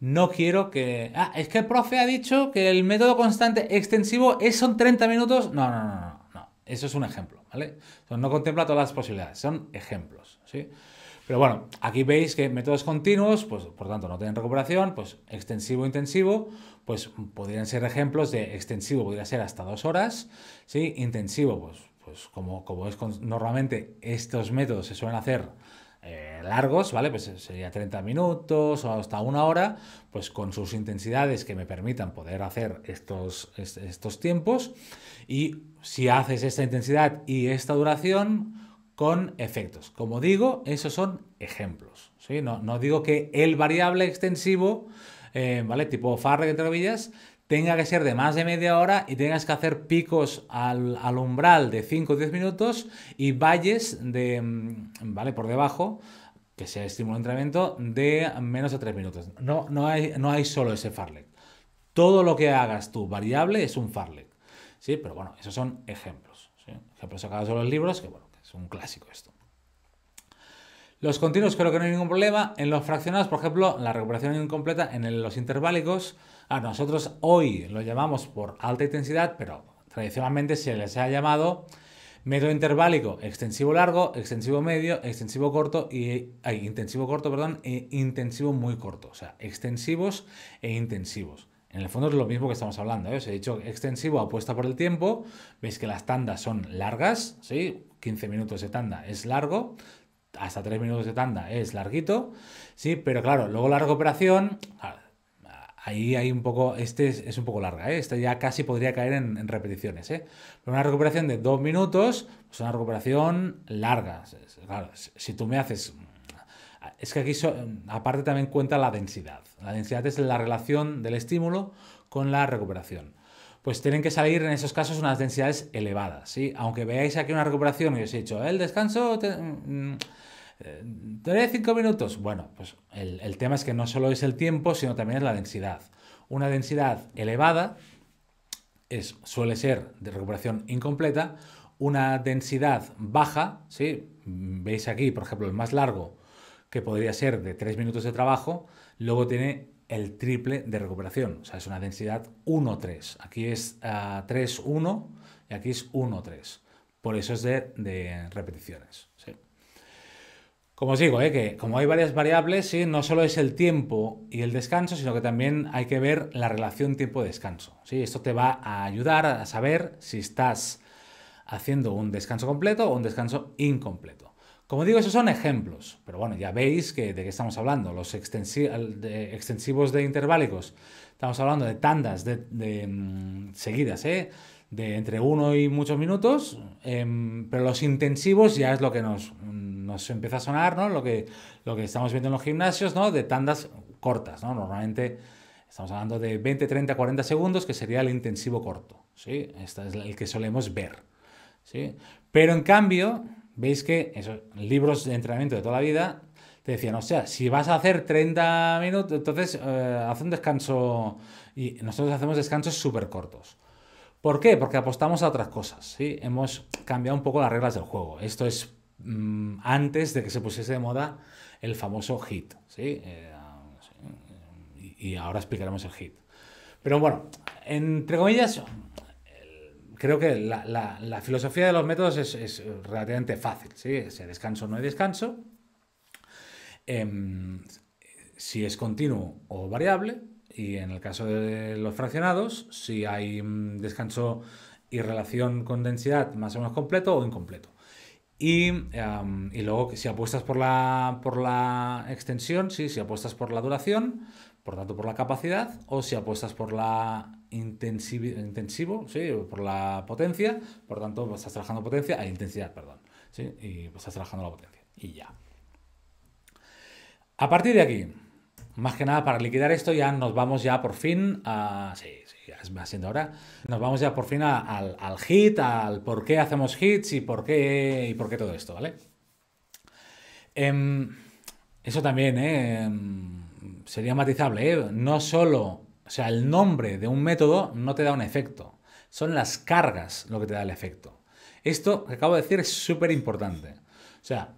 No quiero que... Ah, es que el profe ha dicho que el método constante extensivo es, son 30 minutos. No, no, no, no, Eso es un ejemplo, ¿vale? no contempla todas las posibilidades, son ejemplos, ¿sí? Pero bueno, aquí veis que métodos continuos, pues por tanto no tienen recuperación, pues extensivo, intensivo, pues podrían ser ejemplos de extensivo, podría ser hasta dos horas, ¿sí? Intensivo, pues pues como, como es normalmente estos métodos se suelen hacer eh, largos, ¿vale? Pues sería 30 minutos o hasta una hora, pues con sus intensidades que me permitan poder hacer estos, estos tiempos. Y si haces esta intensidad y esta duración, con efectos. Como digo, esos son ejemplos. ¿sí? No, no digo que el variable extensivo, eh, ¿vale? Tipo Farre, entre comillas, tenga que ser de más de media hora y tengas que hacer picos al, umbral de 5 o 10 minutos y valles de, mm, ¿vale? Por debajo, que sea estímulo de entrenamiento, de menos de 3 minutos. No, hay, no hay solo ese farlek. Todo lo que hagas tú variable es un farlek. ¿sí? Pero bueno, esos son ejemplos. Ejemplos sacados de los libros, que bueno, es un clásico esto. Los continuos creo que no hay ningún problema. En los fraccionados, por ejemplo, la recuperación incompleta en los interválicos a nosotros hoy lo llamamos por alta intensidad, pero tradicionalmente se les ha llamado medio interválico, extensivo largo, extensivo medio, extensivo corto y intensivo corto, perdón, e intensivo muy corto, o sea, extensivos e intensivos. En el fondo es lo mismo que estamos hablando. ¿eh? Os he dicho extensivo apuesta por el tiempo. Veis que las tandas son largas, ¿sí? 15 minutos de tanda es largo, hasta 3 minutos de tanda es larguito, ¿sí? Pero claro, luego la recuperación... Ahí hay un poco, este es, un poco larga, ¿eh? ya casi podría caer en, repeticiones. ¿eh? una recuperación de dos minutos es una recuperación larga. si tú me haces... Es que aquí aparte también cuenta la densidad. La densidad es la relación del estímulo con la recuperación pues tienen que salir en esos casos unas densidades elevadas, ¿sí? Aunque veáis aquí una recuperación y os he dicho, el descanso mm, eh, ¿Tendré cinco minutos? Bueno, pues el, tema es que no solo es el tiempo, sino también es la densidad. Una densidad elevada es, suele ser de recuperación incompleta. Una densidad baja, ¿sí? veis aquí, por ejemplo, el más largo, que podría ser de tres minutos de trabajo, luego tiene el triple de recuperación. O sea, es una densidad 1-3. Aquí es 3-1 ah, y aquí es 1-3. Por eso es de, de repeticiones. ¿sí? Como os digo, eh, que como hay varias variables, ¿sí? no solo es el tiempo y el descanso, sino que también hay que ver la relación tiempo-descanso. ¿sí? Esto te va a ayudar a saber si estás haciendo un descanso completo o un descanso incompleto. Como digo, esos son ejemplos, pero bueno, ya veis de qué estamos hablando. Los extensivos de interválicos, estamos hablando de tandas de mm, seguidas, ¿eh? de entre uno y muchos minutos, em, pero los intensivos ya es lo que nos, empieza a sonar, ¿no? Lo que, lo que estamos viendo en los gimnasios, ¿no? De tandas cortas, ¿no? Normalmente estamos hablando de 20, 30, 40 segundos, que sería el intensivo corto, ¿sí? Este es el que solemos ver, ¿sí? Pero en cambio, veis que esos libros de entrenamiento de toda la vida te decían, o sea, si vas a hacer 30 minutos, entonces eh, haz un descanso, y nosotros hacemos descansos súper cortos. ¿Por qué? Porque apostamos a otras cosas. ¿sí? Hemos cambiado un poco las reglas del juego. Esto es mm, antes de que se pusiese de moda el famoso hit. ¿sí? Eh, y, ahora explicaremos el hit. Pero bueno, entre comillas, creo que la, filosofía de los métodos es, relativamente fácil. Si hay descanso o no hay descanso, em, si es continuo o variable, y en el caso de los fraccionados, si hay mm, descanso y relación con densidad más o menos completo o incompleto. Y, y luego, si apuestas por la, por la extensión, sí, si apuestas por la duración, por tanto por la capacidad, o si apuestas por la intensivo, intensivo sí, por la potencia, por tanto pues, estás trabajando potencia, hay e intensidad, perdón, ¿sí? y pues, estás trabajando la potencia, y ya. A partir de aquí, más que nada para liquidar esto ya nos vamos ya por fin a... Sí, sí, ahora. Nos vamos ya por fin al, hit, al por qué hacemos hits y por qué, y por qué todo esto, ¿vale? Em, eso también ¿eh? em, sería matizable. ¿eh? No solo, o sea, el nombre de un método no te da un efecto. Son las cargas lo que te da el efecto. Esto que acabo de decir es súper importante. O sea,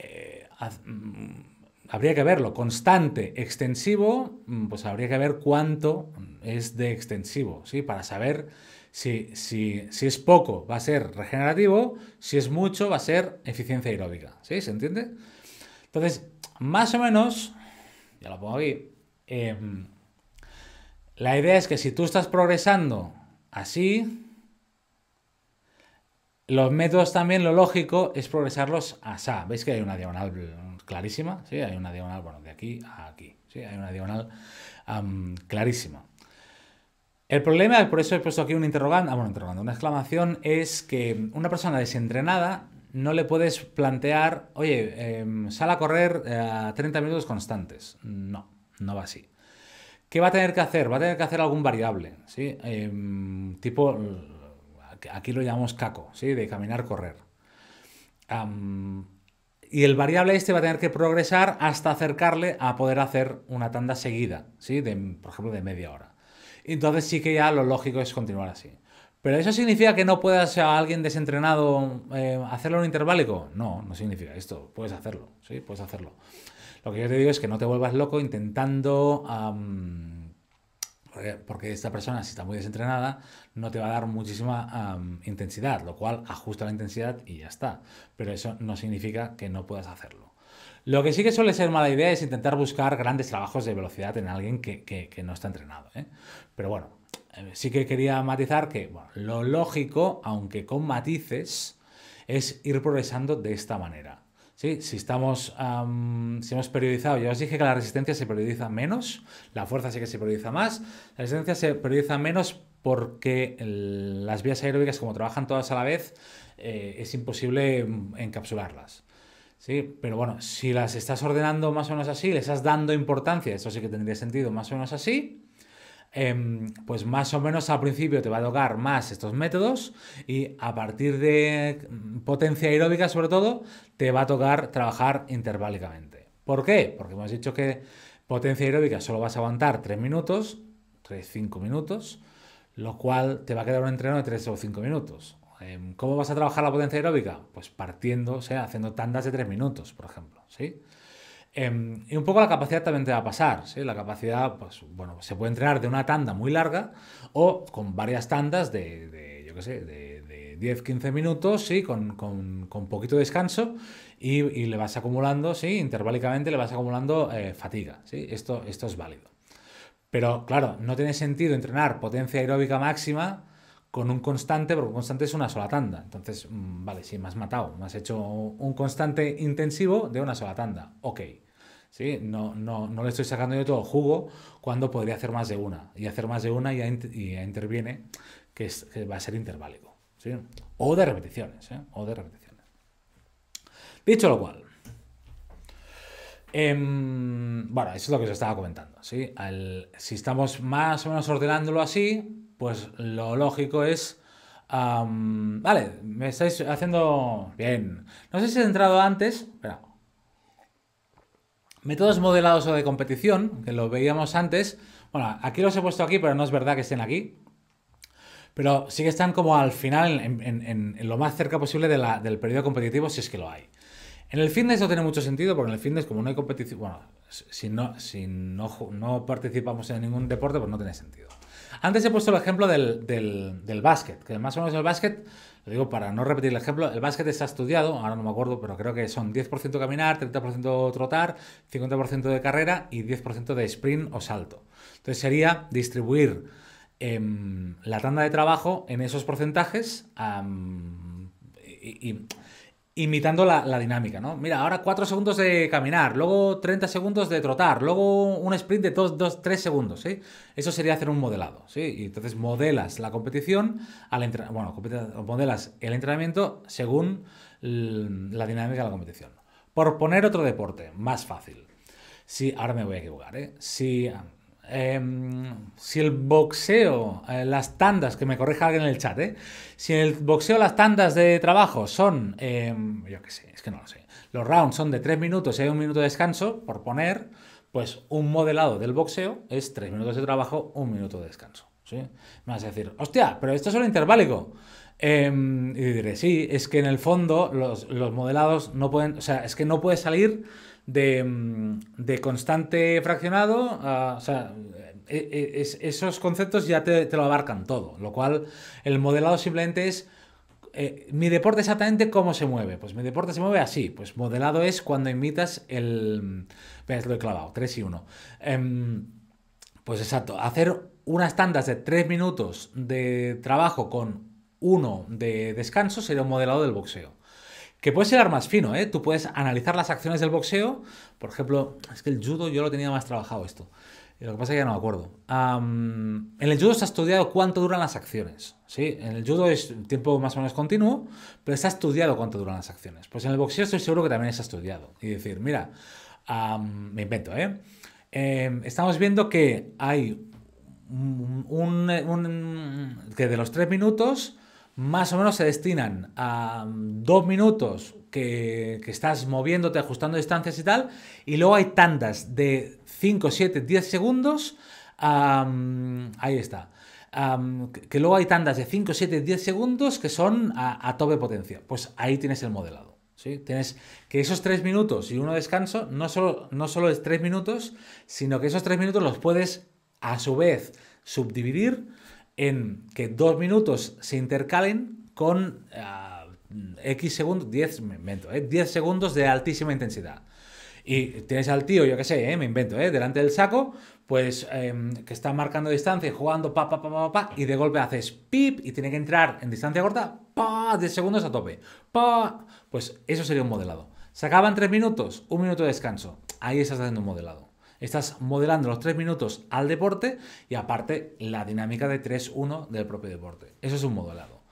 eh, mm, habría que verlo. Constante, extensivo, mm, pues habría que ver cuánto es de extensivo, ¿sí? Para saber si, si es poco va a ser regenerativo, si es mucho va a ser eficiencia aeróbica, ¿sí? ¿Se entiende? Entonces, más o menos, ya lo pongo aquí, em, la idea es que si tú estás progresando así, los métodos también, lo lógico es progresarlos así. ¿Veis que hay una diagonal clarísima, ¿sí? Hay una diagonal, bueno, de aquí a aquí, ¿sí? Hay una diagonal clarísima. El problema, por eso he puesto aquí un interrogante, ah, bueno, interrogante, una exclamación, es que una persona desentrenada no le puedes plantear, oye, sale em, sal a correr eh, a 30 minutos constantes. No, no va así. ¿Qué va a tener que hacer? Va a tener que hacer algún variable, ¿sí? Em, tipo, aquí lo llamamos caco, ¿sí? De caminar, correr. Y el variable este va a tener que progresar hasta acercarle a poder hacer una tanda seguida, ¿sí? De, por ejemplo, de media hora. Entonces sí que ya lo lógico es continuar así. ¿Pero eso significa que no puedas a alguien desentrenado eh, hacerlo en un interválico? No, no significa esto. Puedes hacerlo, ¿sí? Puedes hacerlo. Lo que yo te digo es que no te vuelvas loco intentando porque, esta persona, si está muy desentrenada, no te va a dar muchísima intensidad, lo cual ajusta la intensidad y ya está. Pero eso no significa que no puedas hacerlo. Lo que sí que suele ser mala idea es intentar buscar grandes trabajos de velocidad en alguien que, no está entrenado. ¿eh? Pero bueno, eh, sí que quería matizar que lo lógico, aunque con matices, es ir progresando de esta manera si estamos, si hemos periodizado, ya os dije que la resistencia se periodiza menos, la fuerza sí que se periodiza más, la resistencia se periodiza menos porque las vías aeróbicas, como trabajan todas a la vez, eh, es imposible mm, encapsularlas. Sí, pero bueno, si las estás ordenando más o menos así, les estás dando importancia, eso sí que tendría sentido, más o menos así, Em, pues más o menos al principio te va a tocar más estos métodos y a partir de mm, potencia aeróbica sobre todo, te va a tocar trabajar interválicamente. ¿Por qué? Porque hemos dicho que potencia aeróbica solo vas a aguantar 3 minutos, 3-5 minutos, lo cual te va a quedar un entreno de 3 o 5 minutos. Em, ¿Cómo vas a trabajar la potencia aeróbica? Pues partiendo, o sea, haciendo tandas de 3 minutos, por ejemplo. ¿sí? Em, y un poco la capacidad también te va a pasar, La capacidad, pues, bueno, se puede entrenar de una tanda muy larga o con varias tandas de, 10-15 minutos, Con, con, poquito descanso y, le vas acumulando, ¿sí? Intervalicamente le vas acumulando eh, fatiga, Esto, esto es válido. Pero, claro, no tiene sentido entrenar potencia aeróbica máxima con un constante, porque un constante es una sola tanda. Entonces, mm, vale, si me has matado, me has hecho un constante intensivo de una sola tanda. Ok. No, no, le estoy sacando yo todo el jugo cuando podría hacer más de una. Y hacer más de una y interviene que, va a ser interválico. O de repeticiones. ¿eh? O de repeticiones. Dicho lo cual. Em, bueno, eso es lo que os estaba comentando. ¿sí? si estamos más o menos ordenándolo así, pues lo lógico es... vale, me estáis haciendo bien. No sé si he entrado antes. Espera, Métodos modelados o de competición, que lo veíamos antes. Bueno, aquí los he puesto aquí, pero no es verdad que estén aquí. Pero sí que están como al final, en, lo más cerca posible del periodo competitivo, si es que lo hay. En el fitness no tiene mucho sentido, porque en el fitness, como no hay competición, bueno, si, no, si no, participamos en ningún deporte, pues no tiene sentido. Antes he puesto el ejemplo del, del básquet, que más o menos el básquet lo digo para no repetir el ejemplo. El básquet está estudiado, ahora no me acuerdo, pero creo que son 10% caminar, 30% trotar, 50% de carrera y 10% de sprint o salto. Entonces sería distribuir em, la tanda de trabajo en esos porcentajes y imitando la, dinámica, ¿no? Mira, ahora 4 segundos de caminar, luego 30 segundos de trotar, luego un sprint de 2, 2, 3 segundos, ¿sí? Eso sería hacer un modelado, ¿sí? Y entonces modelas la competición, al bueno, modelas el entrenamiento según la dinámica de la competición. Por poner otro deporte, más fácil. Sí, ahora me voy a equivocar, ¿eh? Sí. Em, si el boxeo, eh, las tandas, que me corrija alguien en el chat, eh, si el boxeo, las tandas de trabajo son, em, yo qué sé, es que no lo sé, los rounds son de 3 minutos y hay un minuto de descanso, por poner, pues un modelado del boxeo es 3 minutos de trabajo, un minuto de descanso. Me vas a decir, hostia, pero esto es un interválico. Em, y diré, sí, es que en el fondo los, los, modelados no pueden, o sea, es que no puede salir Mm, de, constante fraccionado, ah, o sea, eh, eh, esos conceptos ya te, lo abarcan todo, lo cual el modelado simplemente es... Eh, mi deporte exactamente cómo se mueve. Pues mi deporte se mueve así. Pues modelado es cuando imitas el... Mm, lo he clavado, 3 y 1. Em, pues exacto, hacer unas tandas de 3 minutos de trabajo con uno de descanso sería un modelado del boxeo que puedes llegar más fino, ¿eh? Tú puedes analizar las acciones del boxeo. Por ejemplo, es que el judo yo lo tenía más trabajado esto. Lo que pasa es que ya no me acuerdo. en el judo se ha estudiado cuánto duran las acciones. ¿sí? En el judo es tiempo más o menos continuo, pero se ha estudiado cuánto duran las acciones. Pues en el boxeo estoy seguro que también se ha estudiado. Y decir, mira, me invento, ¿eh? Em, estamos viendo que hay un, que de los tres minutos más o menos se destinan a mm, dos minutos que, estás moviéndote, ajustando distancias y tal, y luego hay tandas de 5, 7, 10 segundos, ahí está, que, luego hay tandas de 5, 7, 10 segundos que son a, tope potencia. Pues ahí tienes el modelado. Tienes que esos tres minutos y uno descanso, no solo, no solo es tres minutos, sino que esos tres minutos los puedes a su vez subdividir en que dos minutos se intercalen con ah, X segundos, 10, me invento, 10 eh, segundos de altísima intensidad. Y tienes al tío, yo qué sé, eh, me invento, eh, delante del saco, pues em, que está marcando distancia, y jugando pa, pa, pa, pa, pa, y de golpe haces pip y tiene que entrar en distancia corta, pa, 10 segundos a tope, pa. Pues eso sería un modelado. Se acaban tres minutos? Un minuto de descanso. Ahí estás haciendo un modelado estás modelando los tres minutos al deporte y aparte la dinámica de 3-1 del propio deporte. Eso es un modelado.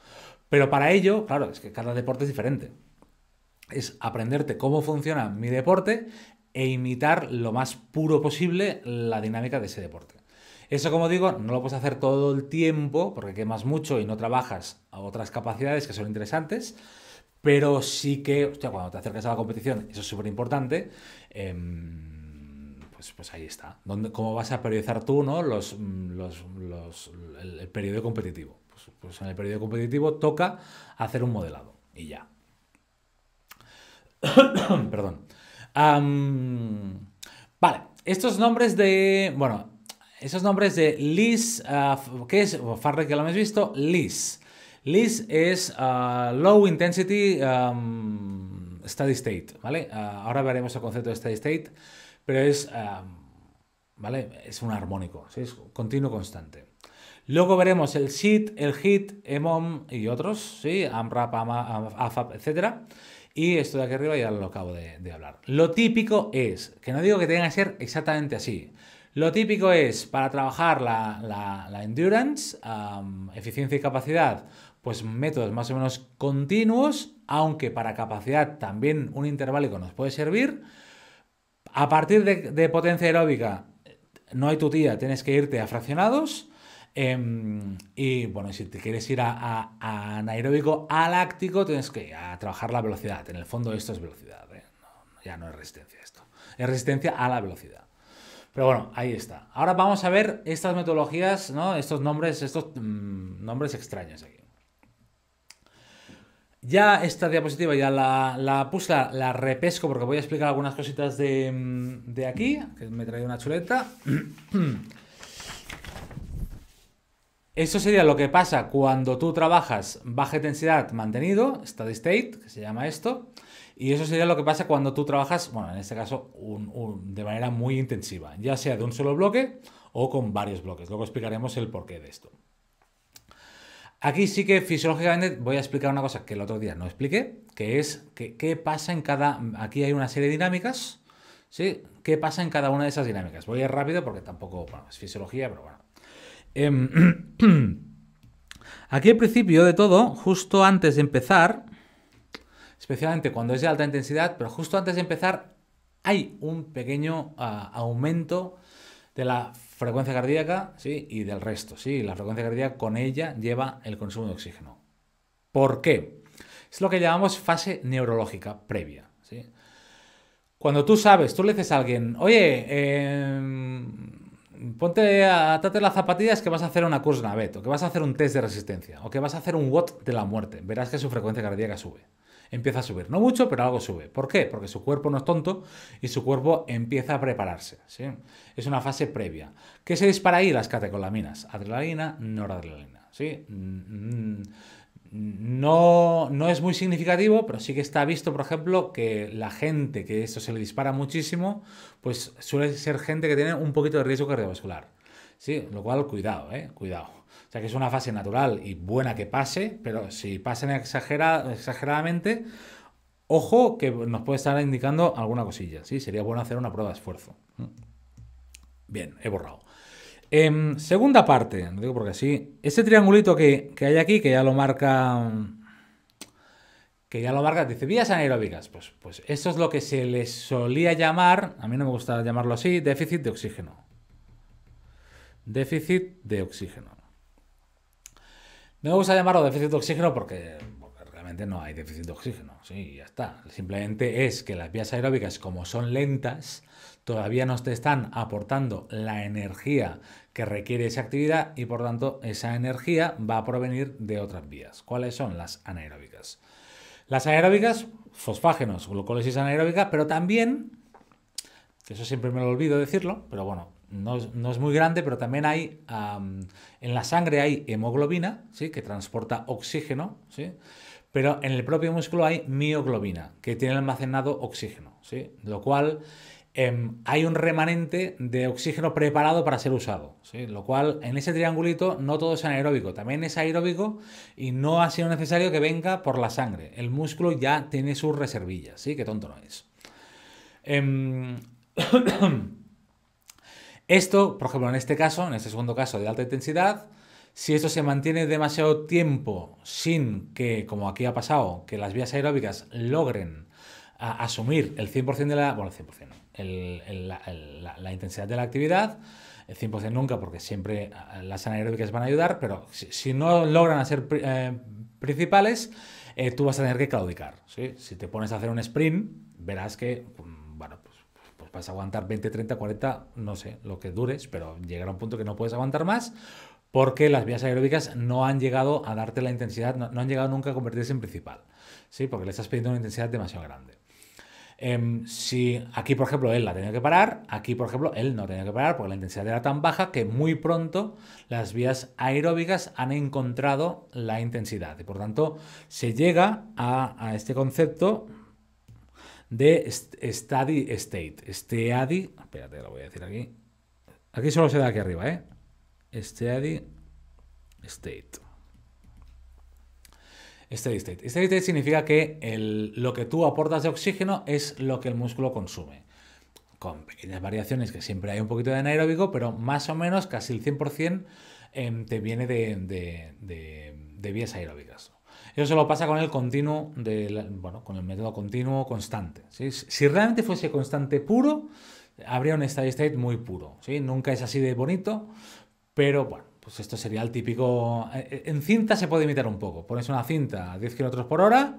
Pero para ello, claro, es que cada deporte es diferente. Es aprenderte cómo funciona mi deporte e imitar lo más puro posible la dinámica de ese deporte. Eso, como digo, no lo puedes hacer todo el tiempo porque quemas mucho y no trabajas a otras capacidades que son interesantes, pero sí que, cuando te acercas a la competición, eso es súper importante. Eh, em, pues, pues, ahí está. ¿Dónde, ¿Cómo vas a periodizar tú mm, el, periodo competitivo? Pues, pues, en el periodo competitivo toca hacer un modelado y ya. Perdón. vale, estos nombres de... Bueno, esos nombres de LIS, ah, ¿qué es? Farre que lo habéis visto, LIS. LIS es ah, Low Intensity Steady State, ¿vale? Ah, ahora veremos el concepto de Steady State pero es, ¿vale? Es un armónico, es continuo constante. Luego veremos el sit, el hit, emom y otros, ¿sí? AMRAP, AFAP, etc. Y esto de aquí arriba ya lo acabo de, hablar. Lo típico es, que no digo que tenga que ser exactamente así, lo típico es, para trabajar la, la, endurance, eficiencia y capacidad, pues métodos más o menos continuos, aunque para capacidad también un intervalo nos puede servir. A partir de, potencia aeróbica, no hay tu tía, tienes que irte a fraccionados. Em, y bueno, si te quieres ir a, anaeróbico a láctico, tienes que a trabajar la velocidad. En el fondo esto es velocidad, ¿eh? ya no es resistencia esto. Es resistencia a la velocidad. Pero bueno, ahí está. Ahora vamos a ver estas metodologías, ¿no? estos nombres, estos mm, nombres extraños aquí. Ya esta diapositiva ya la, la puse, la, repesco porque voy a explicar algunas cositas de, mm, aquí, que me trae una chuleta. Eso sería lo que pasa cuando tú trabajas baja intensidad mantenido, steady state, que se llama esto, y eso sería lo que pasa cuando tú trabajas, bueno, en este caso, de manera muy intensiva, ya sea de un solo bloque o con varios bloques. Luego explicaremos el porqué de esto. Aquí sí que fisiológicamente voy a explicar una cosa que el otro día no expliqué, que es qué pasa en cada... Aquí hay una serie de dinámicas, ¿sí? ¿Qué pasa en cada una de esas dinámicas? Voy a ir rápido porque tampoco, es fisiología, pero bueno. Em, aquí al principio de todo, justo antes de empezar, especialmente cuando es de alta intensidad, pero justo antes de empezar hay un pequeño ah, aumento de la frecuencia cardíaca, sí, y del resto, sí, la frecuencia cardíaca con ella lleva el consumo de oxígeno. ¿Por qué? Es lo que llamamos fase neurológica previa, Cuando tú sabes, tú le dices a alguien, oye, eh, ponte, atate las zapatillas que vas a hacer una Navet o que vas a hacer un test de resistencia, o que vas a hacer un WOT de la muerte, verás que su frecuencia cardíaca sube empieza a subir. No mucho, pero algo sube. ¿Por qué? Porque su cuerpo no es tonto y su cuerpo empieza a prepararse. ¿sí? Es una fase previa. ¿Qué se dispara ahí? Las catecolaminas. Adrenalina, noradrenalina. ¿sí? Mm, mm, no, es muy significativo, pero sí que está visto, por ejemplo, que la gente que esto se le dispara muchísimo, pues suele ser gente que tiene un poquito de riesgo cardiovascular. Sí, lo cual, cuidado, ¿eh? Cuidado. O sea que es una fase natural y buena que pase, pero si pasen exageradamente, ojo que nos puede estar indicando alguna cosilla, ¿sí? Sería bueno hacer una prueba de esfuerzo. Bien, he borrado. Em, segunda parte, no digo porque sí, Ese triangulito que, hay aquí, que ya lo marca que ya lo marca, dice vías anaeróbicas. Pues, pues eso es lo que se le solía llamar, a mí no me gusta llamarlo así, déficit de oxígeno. Déficit de oxígeno. No me gusta llamarlo déficit de oxígeno porque, realmente no hay déficit de oxígeno, sí, ya está. Simplemente es que las vías aeróbicas, como son lentas, todavía no te están aportando la energía que requiere esa actividad y por tanto esa energía va a provenir de otras vías. ¿Cuáles son las anaeróbicas? Las aeróbicas, fosfágenos, glucólisis anaeróbica, pero también, eso siempre me lo olvido decirlo, pero bueno, no es, muy grande, pero también hay, en la sangre hay hemoglobina, ¿sí? que transporta oxígeno, ¿sí? pero en el propio músculo hay mioglobina, que tiene almacenado oxígeno, ¿sí? lo cual em, hay un remanente de oxígeno preparado para ser usado, ¿sí? lo cual en ese triangulito no todo es anaeróbico, también es aeróbico y no ha sido necesario que venga por la sangre, el músculo ya tiene sus reservillas, ¿sí? que tonto no es. Em, Esto, por ejemplo, en este caso, en este segundo caso de alta intensidad, si esto se mantiene demasiado tiempo sin que, como aquí ha pasado, que las vías aeróbicas logren asumir el 100% de la... Bueno, la, intensidad de la actividad, el 100% nunca, porque siempre las anaeróbicas van a ayudar, pero si, no logran ser eh, principales, eh, tú vas a tener que claudicar. Si te pones a hacer un sprint, verás que mm, vas a aguantar 20, 30, 40, no sé, lo que dures, pero llegará un punto que no puedes aguantar más porque las vías aeróbicas no han llegado a darte la intensidad, no, han llegado nunca a convertirse en principal, ¿sí? porque le estás pidiendo una intensidad demasiado grande. Em, si aquí, por ejemplo, él la tenía que parar, aquí, por ejemplo, él no tenía que parar porque la intensidad era tan baja que muy pronto las vías aeróbicas han encontrado la intensidad y por tanto se llega a este concepto de Steady State. Steady, espérate, lo voy a decir aquí. Aquí solo se da aquí arriba, ¿eh? Steady State. Steady state. Steady state significa que lo que tú aportas de oxígeno es lo que el músculo consume. Con pequeñas variaciones, que siempre hay un poquito de anaeróbico, pero más o menos casi el 100% em, te viene de, de vías aeróbicas. Eso se lo pasa con el continuo, de bueno, con el método continuo constante. Si realmente fuese constante puro, habría un steady state muy puro. Nunca es así de bonito, pero bueno, pues esto sería el típico... Eh, eh, en cinta se puede imitar un poco. Pones una cinta a 10 km por hora,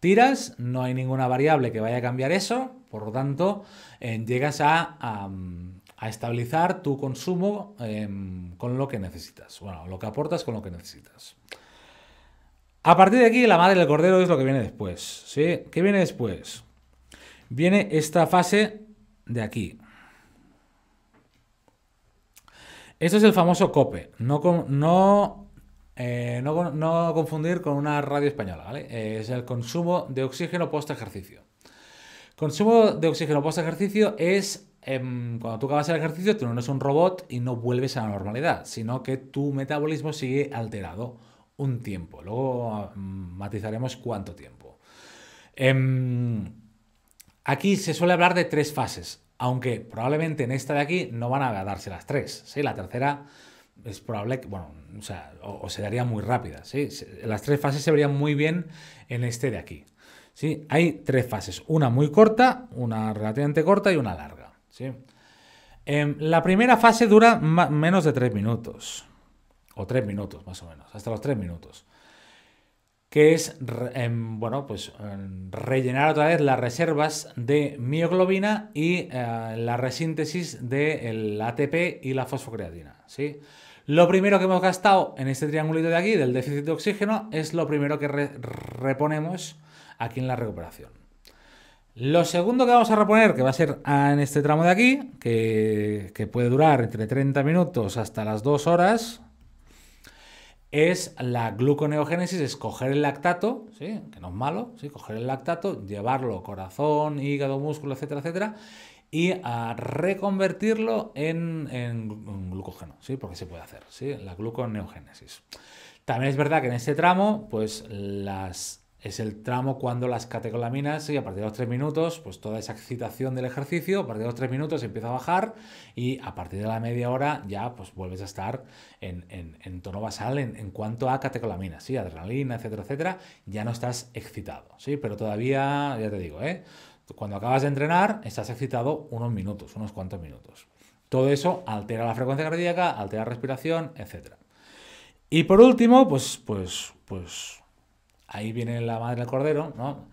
tiras, no hay ninguna variable que vaya a cambiar eso, por lo tanto, eh, llegas a, estabilizar tu consumo em, con lo que necesitas, bueno, lo que aportas con lo que necesitas. A partir de aquí, la madre del cordero es lo que viene después. ¿sí? ¿Qué viene después? Viene esta fase de aquí. Esto es el famoso COPE. No, eh, no confundir con una radio española. ¿vale? Eh, es el consumo de oxígeno post ejercicio. Consumo de oxígeno post ejercicio es em, cuando tú acabas el ejercicio, tú no eres un robot y no vuelves a la normalidad, sino que tu metabolismo sigue alterado un tiempo. Luego mm, matizaremos cuánto tiempo. Em, aquí se suele hablar de tres fases, aunque probablemente en esta de aquí no van a darse las tres. ¿sí? La tercera es probable que, bueno, o, sea, o, se daría muy rápida. ¿sí? Las tres fases se verían muy bien en este de aquí. ¿sí? Hay tres fases, una muy corta, una relativamente corta y una larga. ¿sí? Em, la primera fase dura menos de tres minutos o tres minutos más o menos, hasta los tres minutos. Que es, em, bueno, pues em, rellenar otra vez las reservas de mioglobina y eh, la resíntesis del ATP y la fosfocreatina, ¿sí? Lo primero que hemos gastado en este triangulito de aquí, del déficit de oxígeno, es lo primero que reponemos aquí en la recuperación. Lo segundo que vamos a reponer, que va a ser ah, en este tramo de aquí, que, puede durar entre 30 minutos hasta las 2 horas, es la gluconeogénesis, es coger el lactato, ¿sí? que no es malo, coger el lactato, llevarlo corazón, hígado, músculo, etcétera, etcétera, y a ah, reconvertirlo en, en glucógeno, ¿sí? porque se puede hacer, ¿sí? la gluconeogénesis. También es verdad que en este tramo, pues las es el tramo cuando las catecolaminas, y a partir de los 3 minutos, pues toda esa excitación del ejercicio, a partir de los 3 minutos empieza a bajar y a partir de la media hora ya pues vuelves a estar en, tono basal en, cuanto a catecolaminas, ¿sí? adrenalina, etcétera, etcétera, ya no estás excitado, ¿sí? pero todavía, ya te digo, ¿eh? cuando acabas de entrenar estás excitado unos minutos, unos cuantos minutos. Todo eso altera la frecuencia cardíaca, altera la respiración, etcétera. Y por último, pues, pues, pues ahí viene la madre del cordero, ¿no?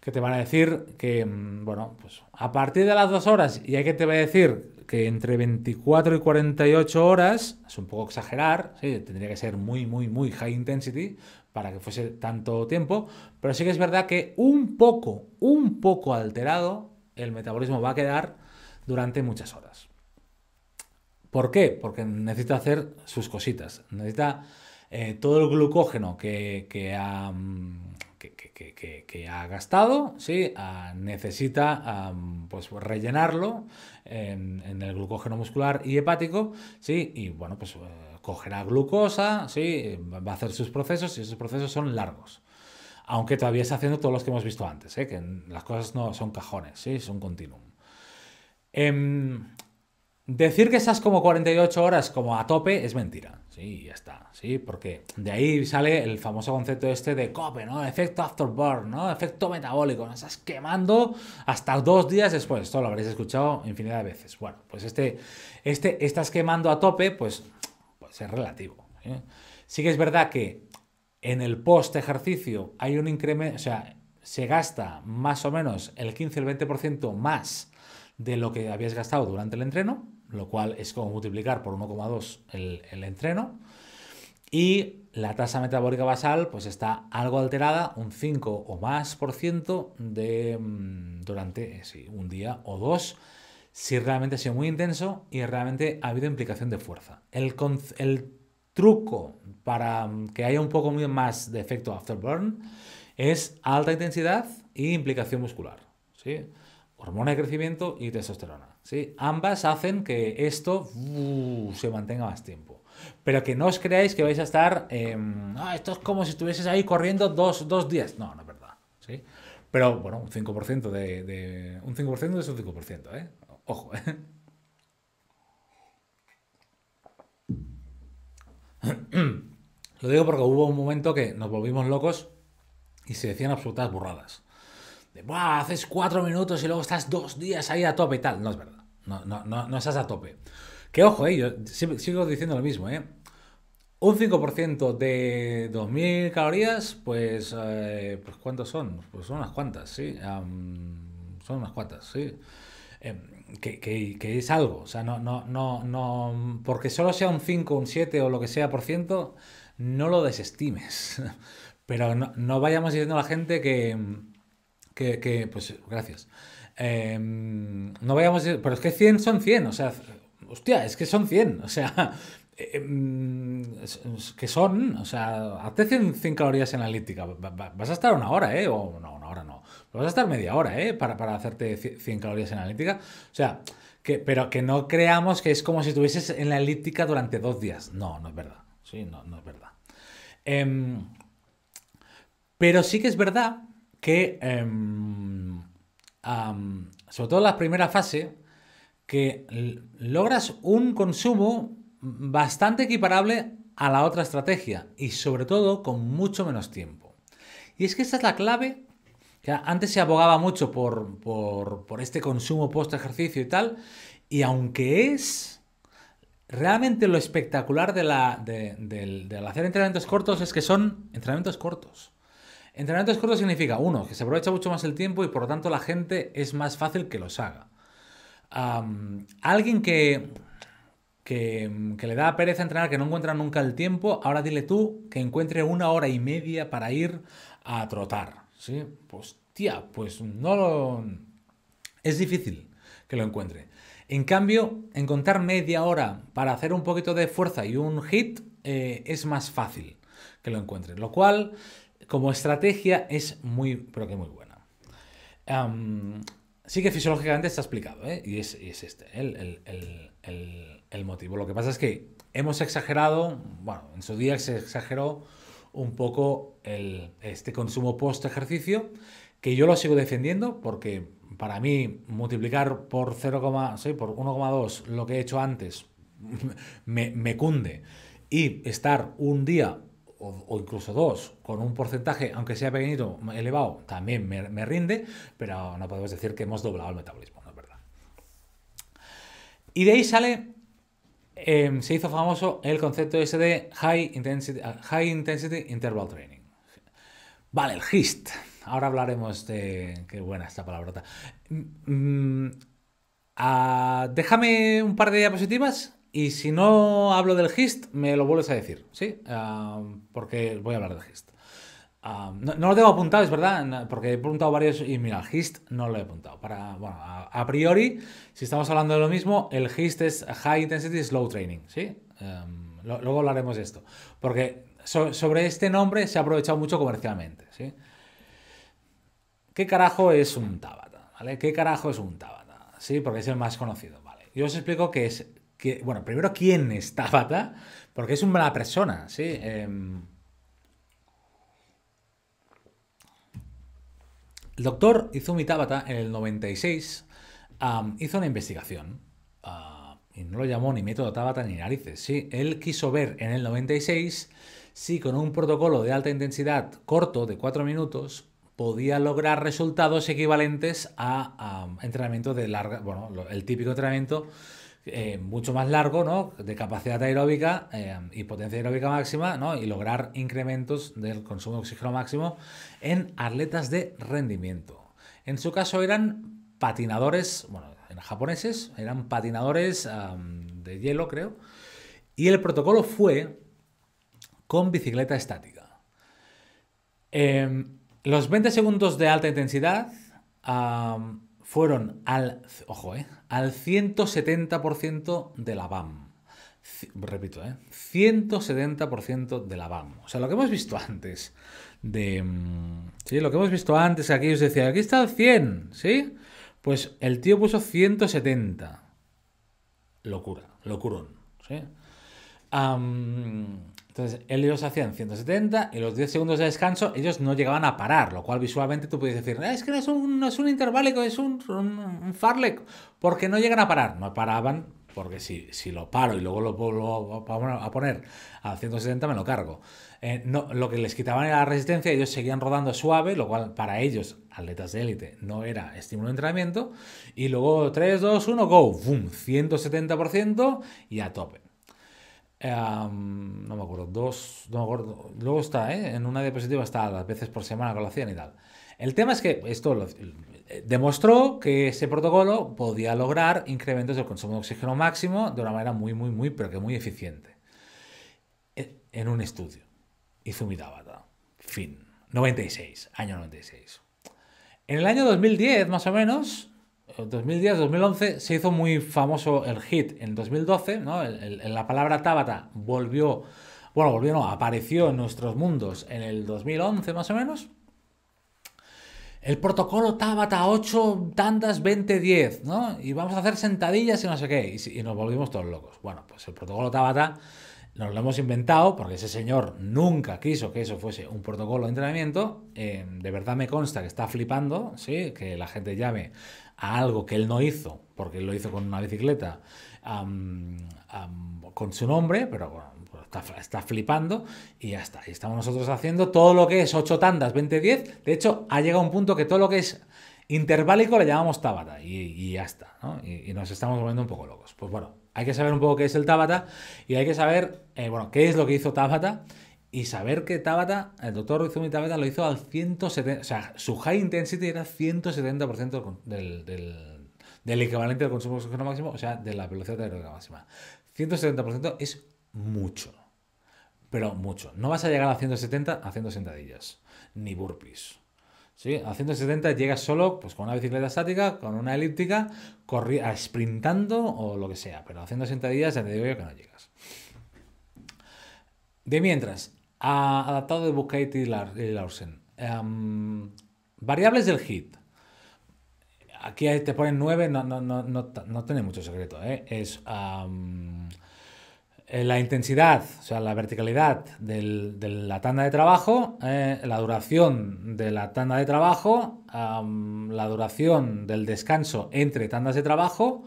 Que te van a decir que, mm, bueno, pues a partir de las dos horas, y hay que te va a decir que entre 24 y 48 horas, es un poco exagerar, tendría que ser muy, muy, muy high intensity para que fuese tanto tiempo, pero sí que es verdad que un poco, un poco alterado, el metabolismo va a quedar durante muchas horas. ¿Por qué? Porque necesita hacer sus cositas, necesita eh, todo el glucógeno que, mm, ha... gastado, ¿sí? Ah, necesita ah, pues, rellenarlo en, el glucógeno muscular y hepático, ¿sí? y bueno, pues eh, cogerá glucosa, ¿sí? va a hacer sus procesos y esos procesos son largos. Aunque todavía está haciendo todos los que hemos visto antes, ¿eh? que las cosas no son cajones, ¿sí? son continuum. Em, decir que estás como 48 horas como a tope es mentira y ya está. Sí, porque de ahí sale el famoso concepto este de COPE, ¿no? Efecto afterburn, ¿no? Efecto metabólico. Nos estás quemando hasta dos días después. Esto lo habréis escuchado infinidad de veces. Bueno, pues este, este estás quemando a tope, pues, pues es relativo. ¿eh? ¿sí? que es verdad que en el post ejercicio hay un incremento, o sea, se gasta más o menos el 15, el 20% más de lo que habías gastado durante el entreno lo cual es como multiplicar por 1,2 el, entreno. Y la tasa metabólica basal pues está algo alterada, un 5 o más por ciento de, mm, durante eh, un día o dos, si realmente ha sido muy intenso y realmente ha habido implicación de fuerza. El, el truco para mm, que haya un poco más de efecto afterburn es alta intensidad y implicación muscular. ¿sí? Hormona de crecimiento y testosterona. Ambas hacen que esto se mantenga más tiempo. Pero que no os creáis que vais a estar... Em, ah, esto es como si estuvieses ahí corriendo dos, días. No, no es verdad. Pero bueno, un 5% de, Un 5% es un 5%, ¿eh? Ojo, ¿eh? Lo digo porque hubo un momento que nos volvimos locos y se decían absolutas burradas haces cuatro minutos y luego estás dos días ahí a tope y tal. No es verdad. No, no, no, no estás a tope. Que ojo, eh, yo sigo, diciendo lo mismo, ¿eh? Un 5% de 2.000 calorías, pues, eh, pues ¿cuántos son? Pues son unas cuantas, sí. son unas cuantas, sí. Em, que, es algo, o sea, no, no, no, no, porque solo sea un 5, un 7 o lo que sea por ciento, no lo desestimes. Pero no vayamos diciendo a la gente que, que, pues gracias. Em, no vayamos, pero es que 100 son 100, o sea, hostia, es que son 100, o sea, em, que son, o sea, hazte 100, calorías en la elíptica, vas a estar una hora, ¿eh? O no, una hora no, vas a estar media hora, ¿eh? Para, hacerte 100 calorías en la o sea, que, pero que no creamos que es como si estuvieses en la elíptica durante dos días, no, no es verdad, sí, no, no es verdad. Em, pero sí que es verdad que, em, sobre todo en la primera fase, que logras un consumo bastante equiparable a la otra estrategia y sobre todo con mucho menos tiempo. Y es que esta es la clave, que antes se abogaba mucho por, por, este consumo post ejercicio y tal, y aunque es realmente lo espectacular de la, del hacer entrenamientos cortos es que son entrenamientos cortos. Entrenamientos cortos significa, uno, que se aprovecha mucho más el tiempo y por lo tanto la gente es más fácil que los haga. alguien que, que, le da pereza entrenar, que no encuentra nunca el tiempo, ahora dile tú que encuentre una hora y media para ir a trotar. ¿sí? Pues tía, pues no lo... Es difícil que lo encuentre. En cambio, encontrar media hora para hacer un poquito de fuerza y un hit eh, es más fácil que lo encuentre. Lo cual como estrategia es muy, pero que muy buena. sí que fisiológicamente está explicado, ¿eh? y, es, este el, motivo. Lo que pasa es que hemos exagerado, bueno, en su día se exageró un poco este consumo post-ejercicio, que yo lo sigo defendiendo porque para mí multiplicar por 0, sí, por 1,2 lo que he hecho antes me, me cunde y estar un día o, incluso dos, con un porcentaje, aunque sea pequeñito, elevado, también me, rinde, pero no podemos decir que hemos doblado el metabolismo, no es verdad. Y de ahí sale em, se hizo famoso el concepto ese de High Intensity, ah, High Intensity Interval Training. Vale, el HIST. Ahora hablaremos de... Qué buena esta palabrota. Mm, mm, ah, déjame un par de diapositivas y si no hablo del GIST, me lo vuelves a decir, ¿sí? porque voy a hablar del GIST. no, lo tengo apuntado, es verdad, porque he apuntado varios y mira, el GIST no lo he apuntado. Para, bueno, a, priori, si estamos hablando de lo mismo, el GIST es High Intensity Slow Training, ¿sí? luego hablaremos de esto, porque sobre este nombre se ha aprovechado mucho comercialmente, ¿sí? ¿Qué carajo es un Tabata? ¿Vale? ¿Qué carajo es un Tabata? Sí, porque es el más conocido, ¿vale? Yo os explico qué es bueno, primero, ¿quién es Tabata? Porque es una mala persona, ¿sí? Em, el doctor Izumi Tabata en el 96 hizo una investigación. y no lo llamó ni método Tabata ni narices, ¿sí? Él quiso ver en el 96 si con un protocolo de alta intensidad corto de cuatro minutos podía lograr resultados equivalentes a, a entrenamiento de larga, bueno, el típico entrenamiento eh, mucho más largo, ¿no? De capacidad aeróbica eh, y potencia aeróbica máxima, ¿no? Y lograr incrementos del consumo de oxígeno máximo en atletas de rendimiento. En su caso eran patinadores, bueno, en japoneses, eran patinadores de hielo, creo. Y el protocolo fue con bicicleta estática. Em, los 20 segundos de alta intensidad fueron al, ojo, eh, al 170% de la BAM. repito, eh, 170% de la BAM. O sea, lo que hemos visto antes de... Mm, sí, lo que hemos visto antes, aquí os decía, aquí está el 100, ¿sí? Pues el tío puso 170. Locura, locurón, ¿sí? Entonces, ellos hacían 170 y los 10 segundos de descanso ellos no llegaban a parar, lo cual visualmente tú puedes decir, es que no es un, no es un intervalo, es un, porque no llegan a parar. No paraban, porque si, lo paro y luego lo vuelvo a poner a 170 me lo cargo. Eh, no, lo que les quitaban era la resistencia, ellos seguían rodando suave, lo cual para ellos, atletas de élite, no era estímulo de entrenamiento. Y luego 3, 2, 1, go, boom, 170% y a tope no me acuerdo, dos, no me acuerdo. Luego está, ¿eh? en una diapositiva está las veces por semana que lo hacían y tal. El tema es que esto eh, demostró que ese protocolo podía lograr incrementos del consumo de oxígeno máximo de una manera muy, muy, muy, pero que muy eficiente. E, en un estudio. mi Tabata. Fin. 96, año 96. En el año 2010, más o menos, 2010-2011 se hizo muy famoso el hit en 2012, ¿no? la palabra Tabata volvió, bueno, volvió, no, apareció en nuestros mundos en el 2011 más o menos. El protocolo Tabata 8 tandas 20-10, ¿no? Y vamos a hacer sentadillas y no sé qué, y, nos volvimos todos locos. Bueno, pues el protocolo Tabata nos lo hemos inventado porque ese señor nunca quiso que eso fuese un protocolo de entrenamiento. Eh, de verdad me consta que está flipando, ¿sí? que la gente llame a algo que él no hizo, porque él lo hizo con una bicicleta, con su nombre, pero pues está, flipando y ya está. Y estamos nosotros haciendo todo lo que es ocho tandas, 20-10. De hecho, ha llegado un punto que todo lo que es interválico le llamamos Tabata y, ya está. Y, nos estamos volviendo un poco locos. Pues bueno, hay que saber un poco qué es el Tabata y hay que saber, eh, bueno, qué es lo que hizo Tabata y saber que Tabata, el doctor Izumi Tabata lo hizo al 170, o sea, su high intensity era 170% del, del, del, equivalente del consumo de oxígeno máximo, o sea, de la velocidad de aeróbica máxima. 170% es mucho, pero mucho. No vas a llegar a 170 haciendo sentadillas, ni burpees. ¿Sí? A 170 llegas solo pues, con una bicicleta estática, con una elíptica, sprintando o lo que sea, pero haciendo sentadillas ya te digo yo que no llegas. De mientras, Ah, adaptado de Bucate y Larsen. Em, variables del hit. Aquí te ponen 9, no, no, no, no, no tiene mucho secreto. ¿eh? Es eh, la intensidad, o sea, la verticalidad de la tanda de trabajo, eh, la duración de la tanda de trabajo, la duración del descanso entre tandas de trabajo,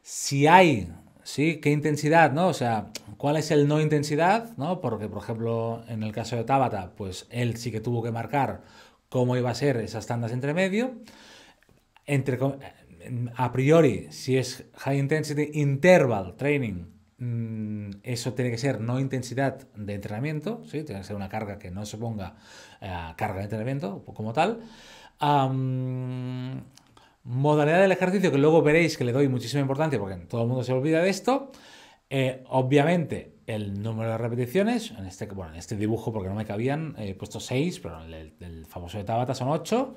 si hay sí, qué intensidad, ¿no? O sea, ¿cuál es el no intensidad, ¿no? Porque, por ejemplo, en el caso de Tabata, pues él sí que tuvo que marcar cómo iba a ser esas tandas entre medio. Entre, a priori, si es high intensity interval training, mm, eso tiene que ser no intensidad de entrenamiento, ¿sí? tiene que ser una carga que no se ponga eh, carga de entrenamiento como tal modalidad del ejercicio que luego veréis que le doy muchísima importancia porque todo el mundo se olvida de esto. Eh, obviamente, el número de repeticiones, en este, bueno, en este dibujo porque no me cabían, he puesto 6, pero en el, famoso de Tabata son 8.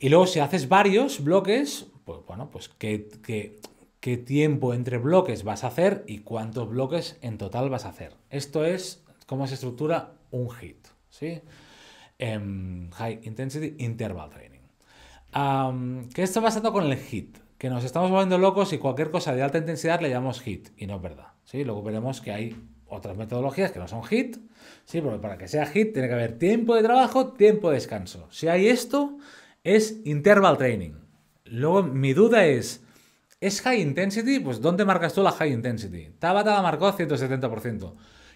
Y luego si haces varios bloques, pues bueno, pues qué, qué, tiempo entre bloques vas a hacer y cuántos bloques en total vas a hacer. Esto es cómo se estructura un hit, ¿sí? Em, high Intensity Interval Training que ¿Qué está pasando con el HIT? Que nos estamos volviendo locos y cualquier cosa de alta intensidad le llamamos HIT, y no es verdad. ¿sí? Luego veremos que hay otras metodologías que no son HIT, ¿sí? porque para que sea HIT tiene que haber tiempo de trabajo, tiempo de descanso. Si hay esto, es interval training. Luego mi duda es, ¿es high intensity? Pues ¿dónde marcas tú la high intensity? Tabata la marcó 170%.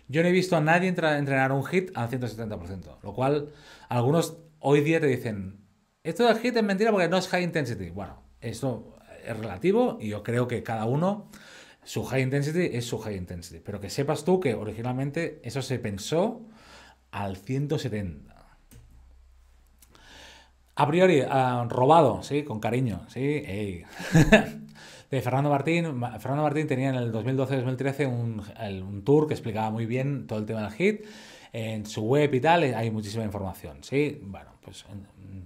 Yo no he visto a nadie entrenar un hit al 170%, lo cual algunos hoy día te dicen, esto de hit es mentira porque no es high intensity. Bueno, esto es relativo y yo creo que cada uno, su high intensity es su high intensity. Pero que sepas tú que originalmente eso se pensó al 170. A priori, ah, robado, sí, con cariño, sí, De Fernando Martín. Fernando Martín tenía en el 2012-2013 un, un, tour que explicaba muy bien todo el tema del hit en su web y tal, hay muchísima información, ¿sí? Bueno, pues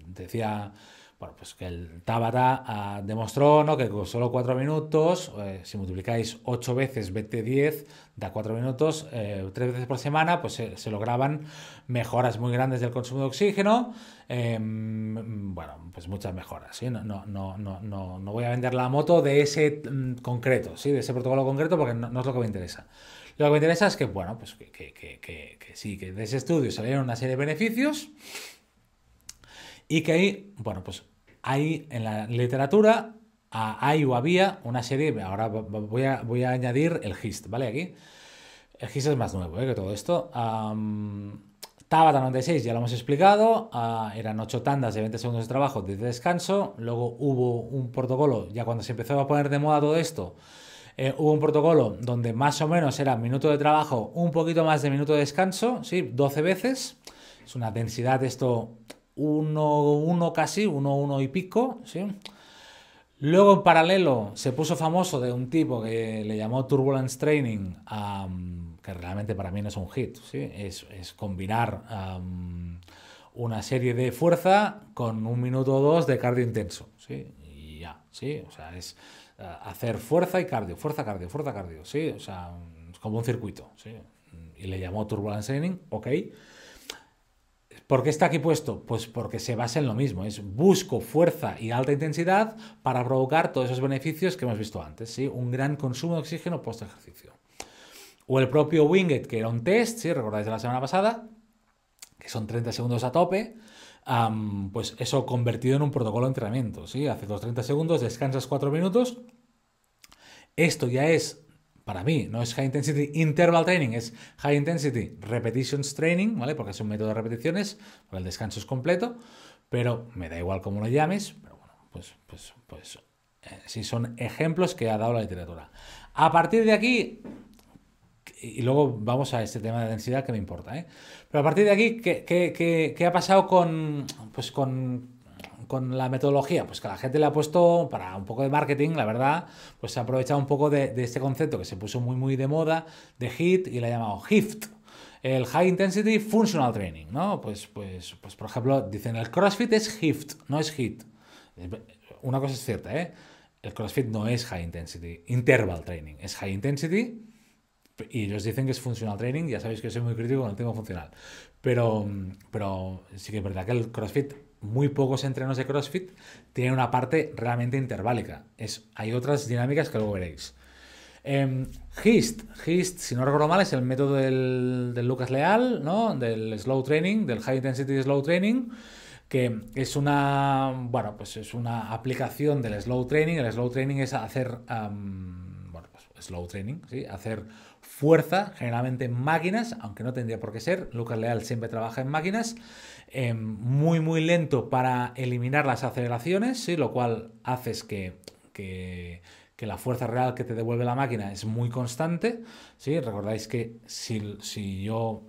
decía bueno, pues que el Tabata ah, demostró ¿no? que con solo cuatro minutos, eh, si multiplicáis ocho veces vete 10, da cuatro minutos, eh, tres veces por semana, pues se, lograban mejoras muy grandes del consumo de oxígeno. Em, bueno, pues muchas mejoras. ¿sí? No, no, no, no, voy a vender la moto de ese mm, concreto, ¿sí? de ese protocolo concreto, porque no, es lo que me interesa. Lo que me interesa es que, bueno, pues que, sí, que de ese estudio salieron una serie de beneficios y que ahí, bueno, pues ahí en la literatura hay o había una serie, ahora voy a, voy a añadir el GIST, ¿vale? Aquí. El GIST es más nuevo ¿eh? que todo esto. Tabata 96, ya lo hemos explicado, ah, eran ocho tandas de 20 segundos de trabajo de descanso, luego hubo un protocolo, ya cuando se empezó a poner de moda todo esto, eh, hubo un protocolo donde más o menos era minuto de trabajo, un poquito más de minuto de descanso, ¿sí? 12 veces. Es una densidad esto 1, 1 casi, 1, 1 y pico, ¿sí? Luego en paralelo se puso famoso de un tipo que le llamó Turbulence Training, que realmente para mí no es un hit, ¿sí? es, combinar una serie de fuerza con un minuto o dos de cardio intenso. ¿sí? Y ya, ¿sí? O sea, es, eh, hacer fuerza y cardio, fuerza, cardio, fuerza, cardio, ¿sí? O sea, es como un circuito, ¿sí? Y le llamó Turbulence Training, ok. ¿Por qué está aquí puesto? Pues porque se basa en lo mismo, es busco fuerza y alta intensidad para provocar todos esos beneficios que hemos visto antes, ¿sí? Un gran consumo de oxígeno post ejercicio. O el propio Winged, que era un test, ¿sí? recordáis de la semana pasada, que son 30 segundos a tope, pues eso convertido en un protocolo de entrenamiento. ¿sí? hace 2.30 30 segundos, descansas 4 minutos. Esto ya es, para mí, no es high intensity interval training, es high intensity repetitions training, ¿vale? Porque es un método de repeticiones, el descanso es completo, pero me da igual cómo lo llames, pero bueno, pues, pues, pues eh, sí son ejemplos que ha dado la literatura. A partir de aquí, y luego vamos a este tema de densidad que me importa, ¿eh? Pero a partir de aquí, ¿qué, qué, qué, qué ha pasado con, pues con, con la metodología? Pues que la gente le ha puesto para un poco de marketing, la verdad, pues se ha aprovechado un poco de, este concepto que se puso muy, muy de moda, de HIT, y le ha llamado HIFT el High Intensity Functional Training, ¿no? Pues, pues, pues por ejemplo, dicen el CrossFit es HIFT, no es HIT. Una cosa es cierta, ¿eh? El CrossFit no es High Intensity Interval Training, es High Intensity y ellos dicen que es funcional training, ya sabéis que soy muy crítico con tengo funcional. Pero, mm, pero sí que es verdad que el CrossFit, muy pocos entrenos de CrossFit tienen una parte realmente interválica. Es, hay otras dinámicas que luego veréis. Em, HIST, si no recuerdo mal, es el método del, Lucas Leal, ¿no? del slow training, del high intensity slow training que es una, bueno, pues es una aplicación del slow training. El slow training es hacer, bueno, pues slow training, ¿sí? hacer fuerza, generalmente en máquinas, aunque no tendría por qué ser, Lucas Leal siempre trabaja en máquinas, em, muy muy lento para eliminar las aceleraciones, ¿sí? lo cual hace que, que, la fuerza real que te devuelve la máquina es muy constante, ¿sí? recordáis que si, yo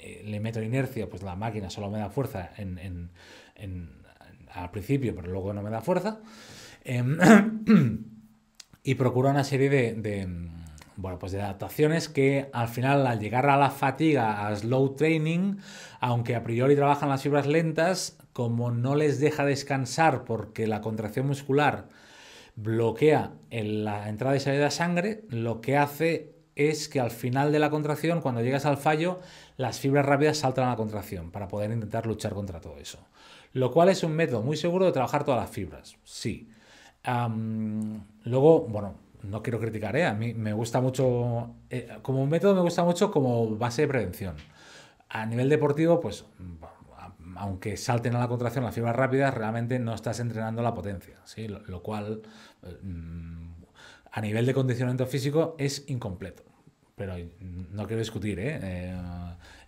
eh, le meto inercia, pues la máquina solo me da fuerza al principio, pero luego no me da fuerza. Em, y procura una serie de bueno, pues de adaptaciones que al final al llegar a la fatiga, a slow training, aunque a priori trabajan las fibras lentas, como no les deja descansar porque la contracción muscular bloquea en la entrada y salida de sangre, lo que hace es que al final de la contracción, cuando llegas al fallo, las fibras rápidas saltan a la contracción para poder intentar luchar contra todo eso. Lo cual es un método muy seguro de trabajar todas las fibras, sí. luego, bueno, no quiero criticar, ¿eh? a mí me gusta mucho, eh, como como método me gusta mucho como base de prevención. A nivel deportivo, pues mm, aunque salten a la contracción las fibras rápidas, realmente no estás entrenando la potencia, ¿sí? lo, cual mm, a nivel de condicionamiento físico es incompleto. Pero no quiero discutir, ¿eh? Eh,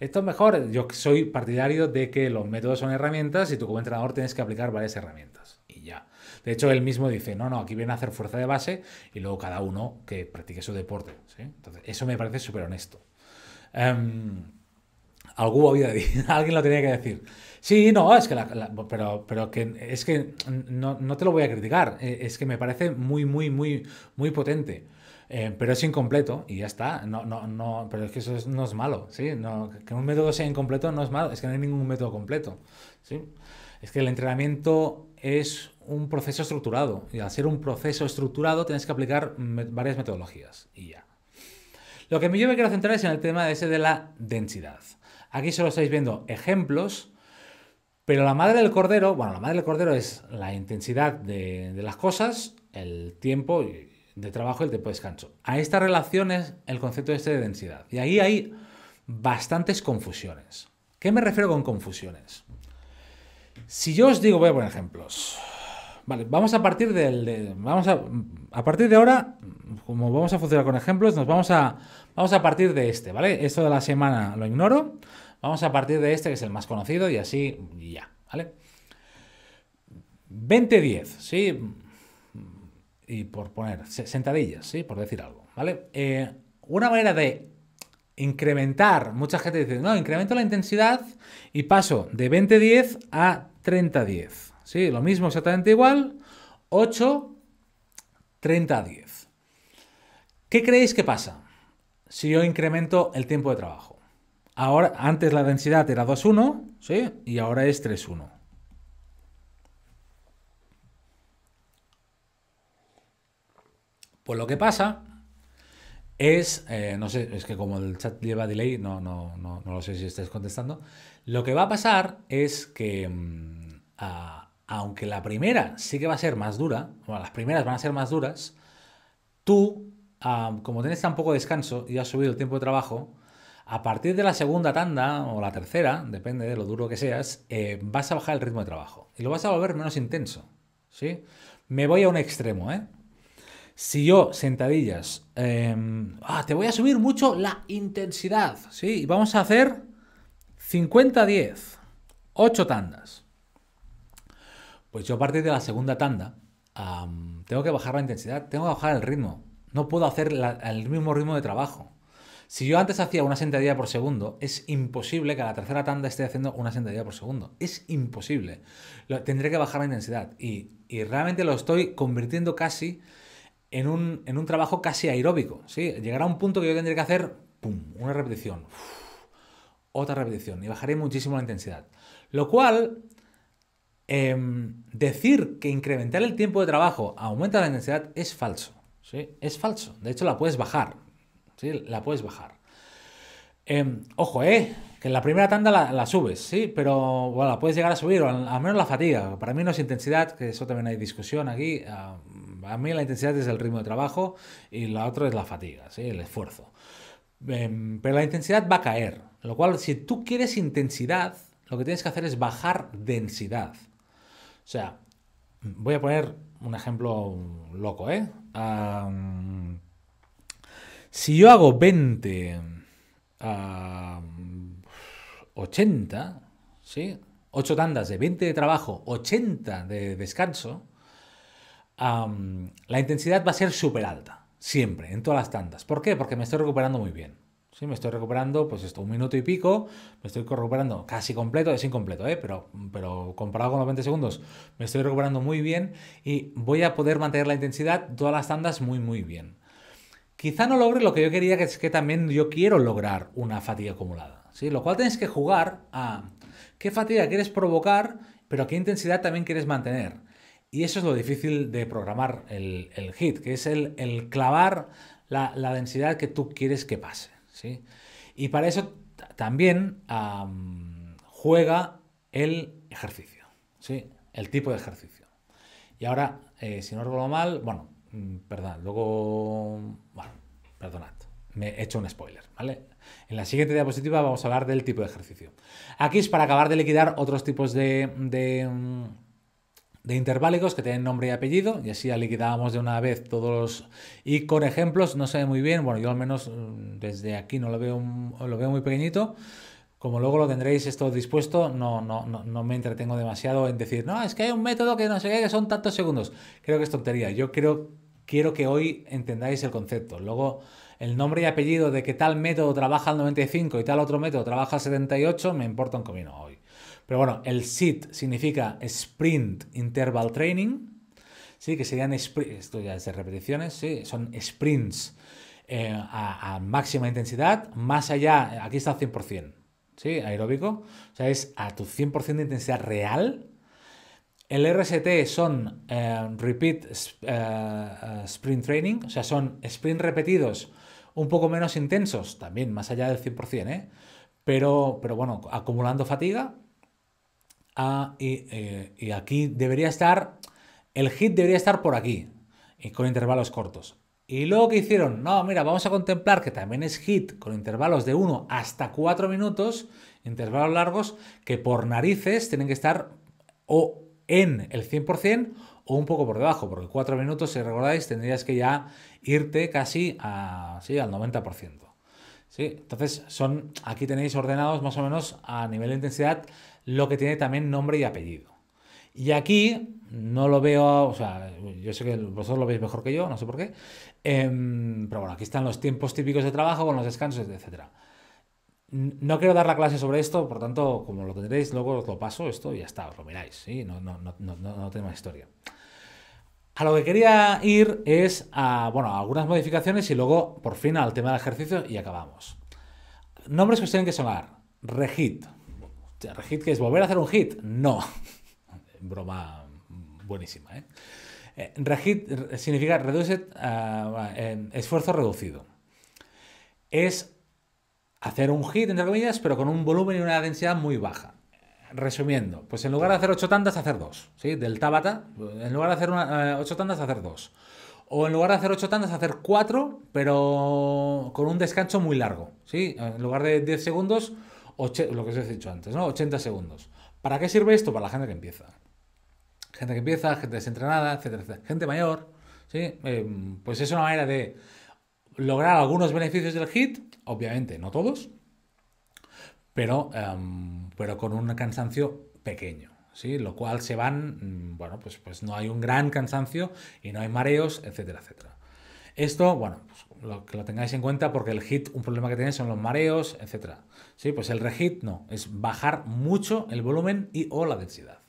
esto es mejor. Yo soy partidario de que los métodos son herramientas y tú como entrenador tienes que aplicar varias herramientas. De hecho, él mismo dice, no, no, aquí viene a hacer fuerza de base y luego cada uno que practique su deporte. Entonces, eso me parece súper honesto. Em, alguien lo tenía que decir. Sí, no, es que la, pero, pero que es que no, te lo voy a criticar. Es que me parece muy, muy, muy, muy potente. Em, pero es incompleto y ya está. No, no, no, pero es que eso no es malo. ¿sí? que un método sea incompleto no es malo. Es que no hay ningún método completo. ¿sí? Es que el entrenamiento es un proceso estructurado. Y al ser un proceso estructurado, tienes que aplicar varias metodologías. Y ya. Lo que yo me quiero centrar es en el tema ese de la densidad. Aquí solo estáis viendo ejemplos, pero la madre del cordero, bueno, la madre del cordero es la intensidad de, las cosas, el tiempo de trabajo y el tiempo de descanso. A esta relación es el concepto este de densidad. Y ahí hay bastantes confusiones. ¿Qué me refiero con confusiones? Si yo os digo, voy a poner ejemplos. Vale, vamos a partir del. De, vamos a, a partir de ahora, como vamos a funcionar con ejemplos, nos vamos a, vamos a partir de este, ¿vale? Esto de la semana lo ignoro. Vamos a partir de este, que es el más conocido, y así ya, ¿vale? 20-10, ¿sí? Y por poner sentadillas, ¿sí? Por decir algo, ¿vale? Eh, una manera de incrementar, mucha gente dice, no, incremento la intensidad y paso de 20-10 a 30-10. Lo mismo, exactamente igual, 8, 30 a 10. ¿Qué creéis que pasa si yo incremento el tiempo de trabajo? Ahora, antes la densidad era 2,1, ¿sí? Y ahora es 3,1. Pues lo que pasa es, eh, no sé, es que como el chat lleva delay, no, no, no, lo sé si estáis contestando, lo que va a pasar es que... Mm, a aunque la primera sí que va a ser más dura, bueno, las primeras van a ser más duras, tú, como tienes tan poco descanso y has subido el tiempo de trabajo, a partir de la segunda tanda o la tercera, depende de lo duro que seas, eh, vas a bajar el ritmo de trabajo y lo vas a volver menos intenso. ¿sí? Me voy a un extremo. ¿eh? Si yo, sentadillas, em, ah, te voy a subir mucho la intensidad. ¿sí? Y vamos a hacer 50-10, 8 tandas. Pues yo a partir de la segunda tanda tengo que bajar la intensidad, tengo que bajar el ritmo. No puedo hacer el mismo ritmo de trabajo. Si yo antes hacía una sentadilla por segundo, es imposible que a la tercera tanda esté haciendo una sentadilla por segundo. Es imposible. tendré que bajar la intensidad. Y, realmente lo estoy convirtiendo casi en un, trabajo casi aeróbico. ¿sí? Llegará un punto que yo tendré que hacer una repetición, otra repetición. Y bajaré muchísimo la intensidad. Lo cual Em, decir que incrementar el tiempo de trabajo aumenta la intensidad es falso. ¿sí? Es falso. De hecho, la puedes bajar. ¿sí? La puedes bajar. Em, ojo, ¿eh? Que en la primera tanda la, subes, ¿sí? Pero, bueno, la puedes llegar a subir, o al, menos la fatiga. Para mí no es intensidad, que eso también hay discusión aquí. Ah, a, mí la intensidad es el ritmo de trabajo y la otra es la fatiga, ¿sí? El esfuerzo. Em, pero la intensidad va a caer. Lo cual, si tú quieres intensidad, lo que tienes que hacer es bajar densidad. O sea, voy a poner un ejemplo loco, ¿eh? si yo hago 20 80, ¿sí? 8 tandas de 20 de trabajo, 80 de descanso, la intensidad va a ser súper alta, siempre, en todas las tandas. ¿Por qué? Porque me estoy recuperando muy bien me estoy recuperando, pues esto, un minuto y pico, me estoy recuperando casi completo, es incompleto, ¿eh? pero, pero comparado con los 20 segundos, me estoy recuperando muy bien y voy a poder mantener la intensidad todas las tandas muy, muy bien. Quizá no logre lo que yo quería, que es que también yo quiero lograr una fatiga acumulada, ¿sí? Lo cual tienes que jugar a qué fatiga quieres provocar, pero qué intensidad también quieres mantener. Y eso es lo difícil de programar el, el hit, que es el, clavar la densidad que tú quieres que pase. ¿sí? Y para eso también juega el ejercicio, ¿sí? El tipo de ejercicio. Y ahora, eh, si no recuerdo mal, bueno, mm, perdón, luego, bueno, perdonad, me he hecho un spoiler, ¿vale? En la siguiente diapositiva vamos a hablar del tipo de ejercicio. Aquí es para acabar de liquidar otros tipos de mm, de interválicos que tienen nombre y apellido y así liquidábamos de una vez todos los... y con ejemplos no sé muy bien bueno yo al menos mm, desde aquí no lo veo lo veo muy pequeñito como luego lo tendréis esto dispuesto, no, no, no, no, me entretengo demasiado en decir, no, es que hay un método que no sé qué, que son tantos segundos. Creo que es tontería. Yo creo, quiero que hoy entendáis el concepto. Luego, el nombre y apellido de que tal método trabaja al 95 y tal otro método trabaja al 78, me importa un comino hoy. Pero bueno, el SIT significa Sprint Interval Training, ¿sí? que serían esto ya es de repeticiones, ¿sí? son sprints eh, a, máxima intensidad, más allá, aquí está al 100%, ¿sí? aeróbico, o sea, es a tu 100% de intensidad real. El RST son eh, Repeat eh, Sprint Training, o sea, son sprint repetidos un poco menos intensos, también más allá del 100%, pero, pero bueno, acumulando fatiga eh, y, aquí debería estar, el hit debería estar por aquí, y con intervalos cortos. Y luego que hicieron, no, mira, vamos a contemplar que también es hit con intervalos de 1 hasta 4 minutos, intervalos largos, que por narices tienen que estar o en el 100% o un poco por debajo, porque 4 minutos, si recordáis, tendrías que ya irte casi sí, al 90%. ¿sí? Entonces, son, aquí tenéis ordenados más o menos a nivel de intensidad lo que tiene también nombre y apellido. Y aquí no lo veo, o sea, yo sé que vosotros lo veis mejor que yo, no sé por qué, em, pero bueno, aquí están los tiempos típicos de trabajo con los descansos, etc. No quiero dar la clase sobre esto, por tanto, como lo tendréis, luego os lo paso esto y ya está, os lo miráis, ¿sí? no, no, historia. A lo que quería ir es a, bueno, algunas modificaciones y luego por fin al tema del ejercicio y acabamos. Nombres que os tienen que sonar. Regit, ¿Rehit que es volver a hacer un hit? No. Broma buenísima, ¿eh? eh significa ah, esfuerzo reducido. Es hacer un hit, entre comillas, pero con un volumen y una densidad muy baja. Resumiendo, pues en lugar de hacer ocho tandas, hacer dos. ¿sí? Del Tabata, en lugar de hacer eh, ocho tandas, hacer dos. O en lugar de hacer ocho tandas, hacer cuatro, pero con un descanso muy largo. ¿sí? En lugar de 10 segundos, lo que os he dicho antes, ¿no? 80 segundos. ¿Para qué sirve esto? Para la gente que empieza. Gente que empieza, gente desentrenada, etcétera, etcétera. gente mayor, ¿sí? Em, pues es una manera de lograr algunos beneficios del HIT, obviamente no todos, pero, em, pero con un cansancio pequeño. ¿Sí? Lo cual se van, mm, bueno, pues, pues no hay un gran cansancio y no hay mareos, etcétera, etcétera. Esto, bueno, pues lo, que lo tengáis en cuenta porque el hit, un problema que tiene son los mareos, etc. Sí, pues el rehit no, es bajar mucho el volumen y o la densidad.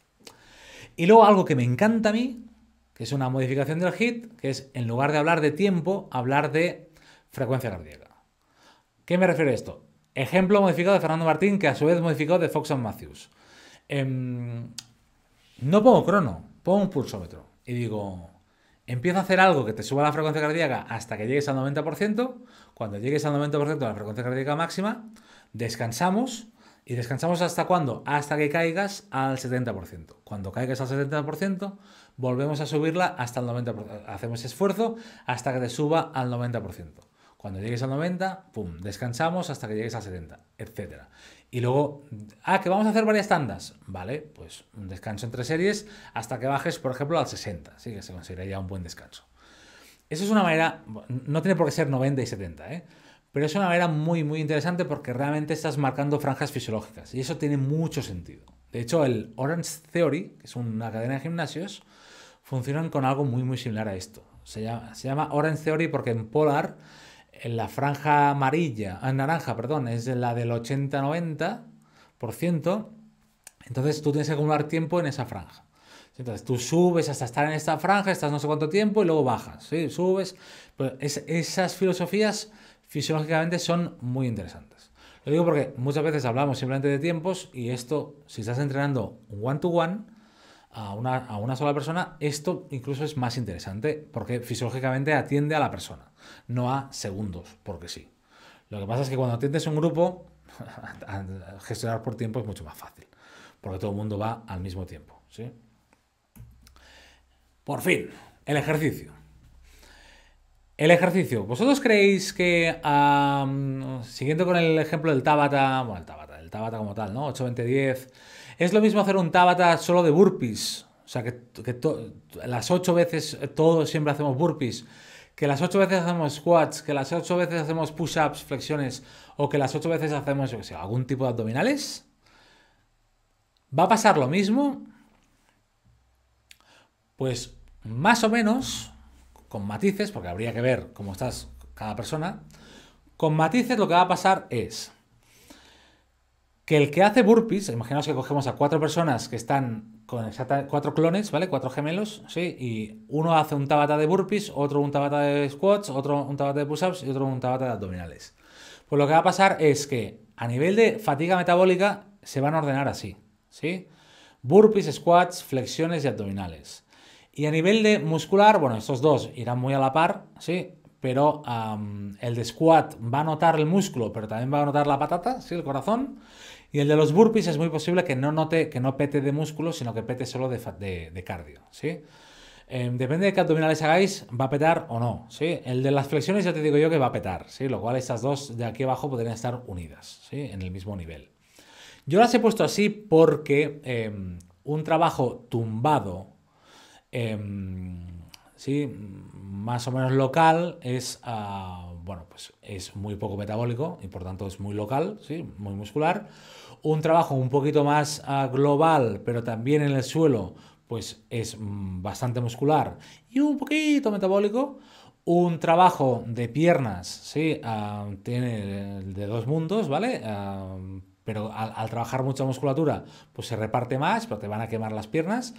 Y luego algo que me encanta a mí, que es una modificación del hit, que es en lugar de hablar de tiempo, hablar de frecuencia cardíaca. ¿Qué me refiero a esto? Ejemplo modificado de Fernando Martín, que a su vez modificado de Fox and Matthews. Em, no pongo crono, pongo un pulsómetro. Y digo, Empieza a hacer algo que te suba la frecuencia cardíaca hasta que llegues al 90%. Cuando llegues al 90% de la frecuencia cardíaca máxima, descansamos. ¿Y descansamos hasta cuándo? Hasta que caigas al 70%. Cuando caigas al 70%, volvemos a subirla hasta el 90%. Hacemos esfuerzo hasta que te suba al 90%. Cuando llegues al 90, pum, descansamos hasta que llegues al 70, etc. Y luego, ah, que vamos a hacer varias tandas. Vale, pues un descanso entre series hasta que bajes, por ejemplo, al 60. Sí, que se consideraría un buen descanso. Eso es una manera, no tiene por qué ser 90 y 70, ¿eh? pero es una manera muy, muy interesante porque realmente estás marcando franjas fisiológicas y eso tiene mucho sentido. De hecho, el Orange Theory, que es una cadena de gimnasios, funcionan con algo muy, muy similar a esto. Se llama, se llama Orange Theory porque en Polar en la franja amarilla, en ah, naranja, perdón, es la del 80-90%, entonces tú tienes que acumular tiempo en esa franja. Entonces tú subes hasta estar en esta franja, estás no sé cuánto tiempo y luego bajas, ¿sí? subes. esas filosofías fisiológicamente son muy interesantes. Lo digo porque muchas veces hablamos simplemente de tiempos y esto, si estás entrenando one-to-one, one to one a una, a una, sola persona, esto incluso es más interesante porque fisiológicamente atiende a la persona, no a segundos, porque sí. Lo que pasa es que cuando atiendes un grupo, gestionar por tiempo es mucho más fácil, porque todo el mundo va al mismo tiempo. ¿sí? Por fin, el ejercicio. El ejercicio. ¿Vosotros creéis que, siguiendo con el ejemplo del Tabata, bueno, el Tabata, el Tabata como tal, ¿no? 8-20-10, es lo mismo hacer un Tabata solo de burpees. O sea, que, las ocho veces eh, todos siempre hacemos burpees. Que las ocho veces hacemos squats, que las ocho veces hacemos push-ups, flexiones, o que las ocho veces hacemos, yo sé, algún tipo de abdominales. ¿Va a pasar lo mismo? Pues más o menos, con matices, porque habría que ver cómo estás cada persona, con matices lo que va a pasar es, que el que hace burpees, imaginaos que cogemos a cuatro personas que están con cuatro clones, ¿vale? Cuatro gemelos, ¿sí? Y uno hace un tabata de burpees, otro un tabata de squats, otro un tabata de push-ups y otro un tabata de abdominales. Pues lo que va a pasar es que a nivel de fatiga metabólica se van a ordenar así, ¿sí? Burpees, squats, flexiones y abdominales. Y a nivel de muscular, bueno, estos dos irán muy a la par, ¿sí? pero el de squat va a notar el músculo, pero también va a notar la patata, sí, el corazón. Y el de los burpees es muy posible que no note, que no pete de músculo, sino que pete solo de, cardio, ¿sí? Em, depende de qué abdominales hagáis, va a petar o no, ¿sí? El de las flexiones ya te digo yo que va a petar, ¿sí? Lo cual estas dos de aquí abajo podrían estar unidas, En el mismo nivel. Yo las he puesto así porque em, un trabajo tumbado... Em, ¿sí? Mm, más o menos local, es, ah, bueno, pues es muy poco metabólico y por tanto es muy local, ¿sí? muy muscular. Un trabajo un poquito más ah, global, pero también en el suelo, pues es mm, bastante muscular y un poquito metabólico. Un trabajo de piernas, ¿sí? Ah, tiene eh, de dos mundos, ¿vale? Pero al, trabajar mucha musculatura, pues se reparte más, pero te van a quemar las piernas.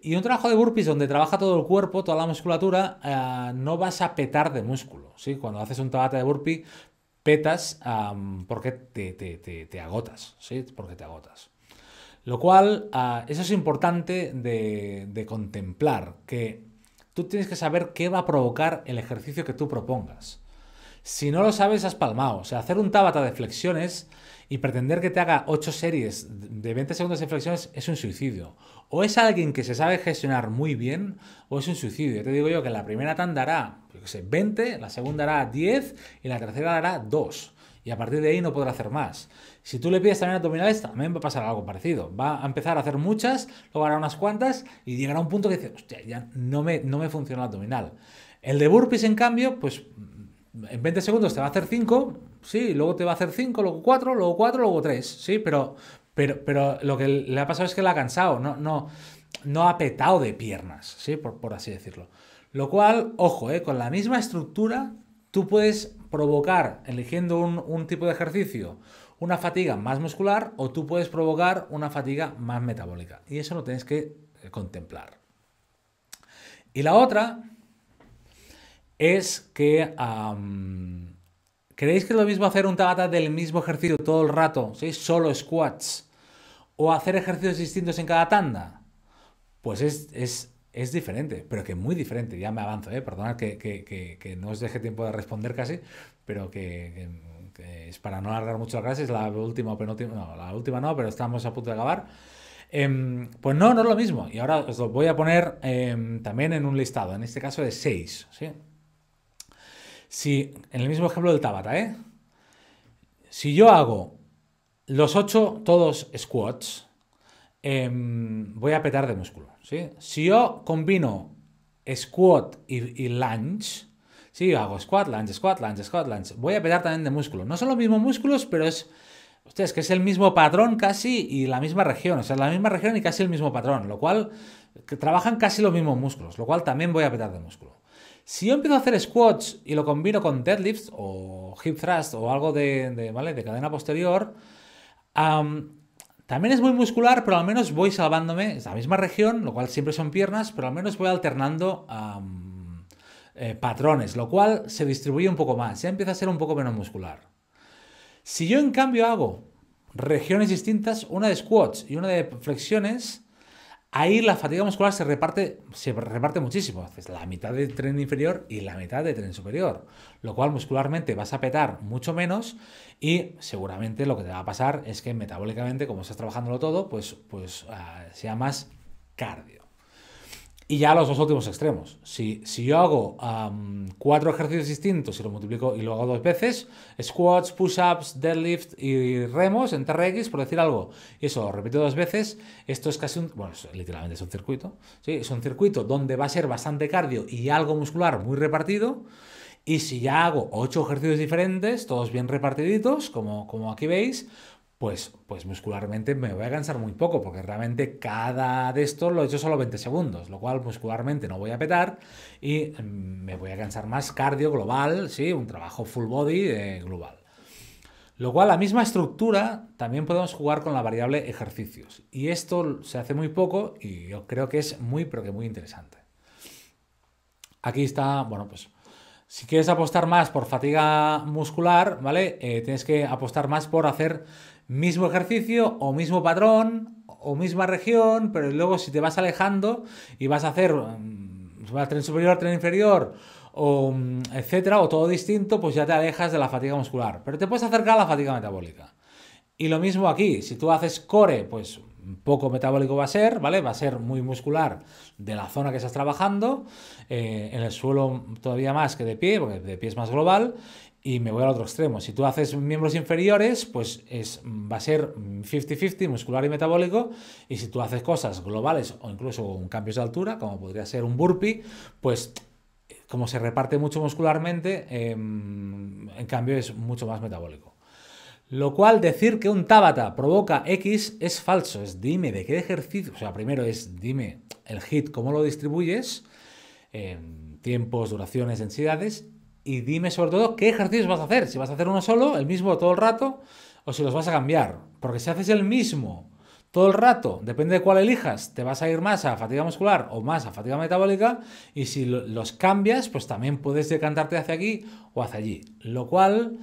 Y un trabajo de burpees donde trabaja todo el cuerpo, toda la musculatura, eh, no vas a petar de músculo. ¿sí? Cuando haces un tabata de burpee, petas porque te, agotas. ¿sí? Porque te agotas. Lo cual, ah, eso es importante de, de contemplar, que tú tienes que saber qué va a provocar el ejercicio que tú propongas. Si no lo sabes, has palmado. O sea, hacer un tabata de flexiones y pretender que te haga ocho series de 20 segundos de flexiones es un suicidio. O es alguien que se sabe gestionar muy bien, o es un suicidio. te digo yo que la primera tanda dará yo sé, 20, la segunda hará 10 y la tercera dará 2 y a partir de ahí no podrá hacer más. Si tú le pides también abdominales, también va a pasar algo parecido. Va a empezar a hacer muchas, luego hará unas cuantas y llegará un punto que dice, hostia, ya no me, no me funciona el abdominal. El de burpees, en cambio, pues en 20 segundos te va a hacer 5, sí, luego te va a hacer 5, luego 4, luego 4, luego 3, sí, pero, pero, pero lo que le ha pasado es que le ha cansado, no, no, no ha petado de piernas, sí, por, así decirlo. Lo cual, ojo, eh, con la misma estructura tú puedes provocar, eligiendo un, tipo de ejercicio, una fatiga más muscular o tú puedes provocar una fatiga más metabólica. Y eso lo tienes que eh, contemplar. Y la otra es que ¿Creéis que es lo mismo hacer un tabata del mismo ejercicio todo el rato? Solo squats. ¿O hacer ejercicios distintos en cada tanda? Pues es, es, diferente, pero que muy diferente. Ya me avanzo, ¿eh? perdonad que, no os deje tiempo de responder casi, pero que, es para no alargar mucho la clase, es la última o penúltima, no, la última no, pero estamos a punto de acabar. Em, pues no, no es lo mismo. Y ahora os lo voy a poner em, también en un listado, en este caso de seis, ¿sí? si, en el mismo ejemplo del Tabata, ¿eh? Si yo hago los ocho todos squats, em, voy a petar de músculo, Si yo combino squat y, lunge, si yo hago squat, lunge, squat, lunge, squat, lunge, voy a petar también de músculo. No son los mismos músculos, pero es... Ustedes, que es el mismo patrón casi y la misma región, o sea, la misma región y casi el mismo patrón, lo cual trabajan casi los mismos músculos, lo cual también voy a petar de músculo. Si yo empiezo a hacer squats y lo combino con deadlifts o hip thrust o algo de, ¿vale? de cadena posterior, también es muy muscular, pero al menos voy salvándome. Es la misma región, lo cual siempre son piernas, pero al menos voy alternando eh, patrones, lo cual se distribuye un poco más. Ya empieza a ser un poco menos muscular. Si yo en cambio hago regiones distintas, una de squats y una de flexiones, Ahí la fatiga muscular se reparte, se reparte muchísimo. Haces la mitad del tren inferior y la mitad del tren superior. Lo cual muscularmente vas a petar mucho menos y seguramente lo que te va a pasar es que metabólicamente, como estás trabajándolo todo, pues, pues ah, sea más cardio y ya los dos últimos extremos. Si, yo hago cuatro ejercicios distintos y lo multiplico y lo hago dos veces, squats, push-ups, deadlift y remos en TRX, por decir algo, y eso lo repito dos veces, esto es casi un... Bueno, literalmente es un circuito. ¿sí? Es un circuito donde va a ser bastante cardio y algo muscular muy repartido. Y si ya hago ocho ejercicios diferentes, todos bien repartiditos, como aquí veis, pues, pues, muscularmente me voy a cansar muy poco, porque realmente cada de estos lo he hecho solo 20 segundos, lo cual muscularmente no voy a petar y em, me voy a cansar más cardio global, ¿sí? un trabajo full body eh, global. Lo cual, la misma estructura, también podemos jugar con la variable ejercicios. Y esto se hace muy poco y yo creo que es muy, pero que muy interesante. Aquí está, bueno, pues si quieres apostar más por fatiga muscular, ¿vale? Eh, tienes que apostar más por hacer mismo ejercicio o mismo patrón o misma región, pero luego si te vas alejando y vas a hacer mm, tren superior, tren inferior, o mm, etcétera, o todo distinto, pues ya te alejas de la fatiga muscular. Pero te puedes acercar a la fatiga metabólica. Y lo mismo aquí, si tú haces core, pues poco metabólico va a ser, ¿vale? Va a ser muy muscular de la zona que estás trabajando, eh, en el suelo todavía más que de pie, porque de pie es más global, y me voy al otro extremo. Si tú haces miembros inferiores, pues es, va a ser 50-50 muscular y metabólico. Y si tú haces cosas globales o incluso un cambios de altura, como podría ser un burpee, pues como se reparte mucho muscularmente, em, en cambio es mucho más metabólico. Lo cual decir que un Tabata provoca X es falso, es dime de qué ejercicio, o sea, primero es dime el hit, cómo lo distribuyes, en em, tiempos, duraciones, densidades, y dime sobre todo qué ejercicios vas a hacer. Si vas a hacer uno solo, el mismo todo el rato, o si los vas a cambiar. Porque si haces el mismo todo el rato, depende de cuál elijas, te vas a ir más a fatiga muscular o más a fatiga metabólica. Y si los cambias, pues también puedes decantarte hacia aquí o hacia allí. Lo cual,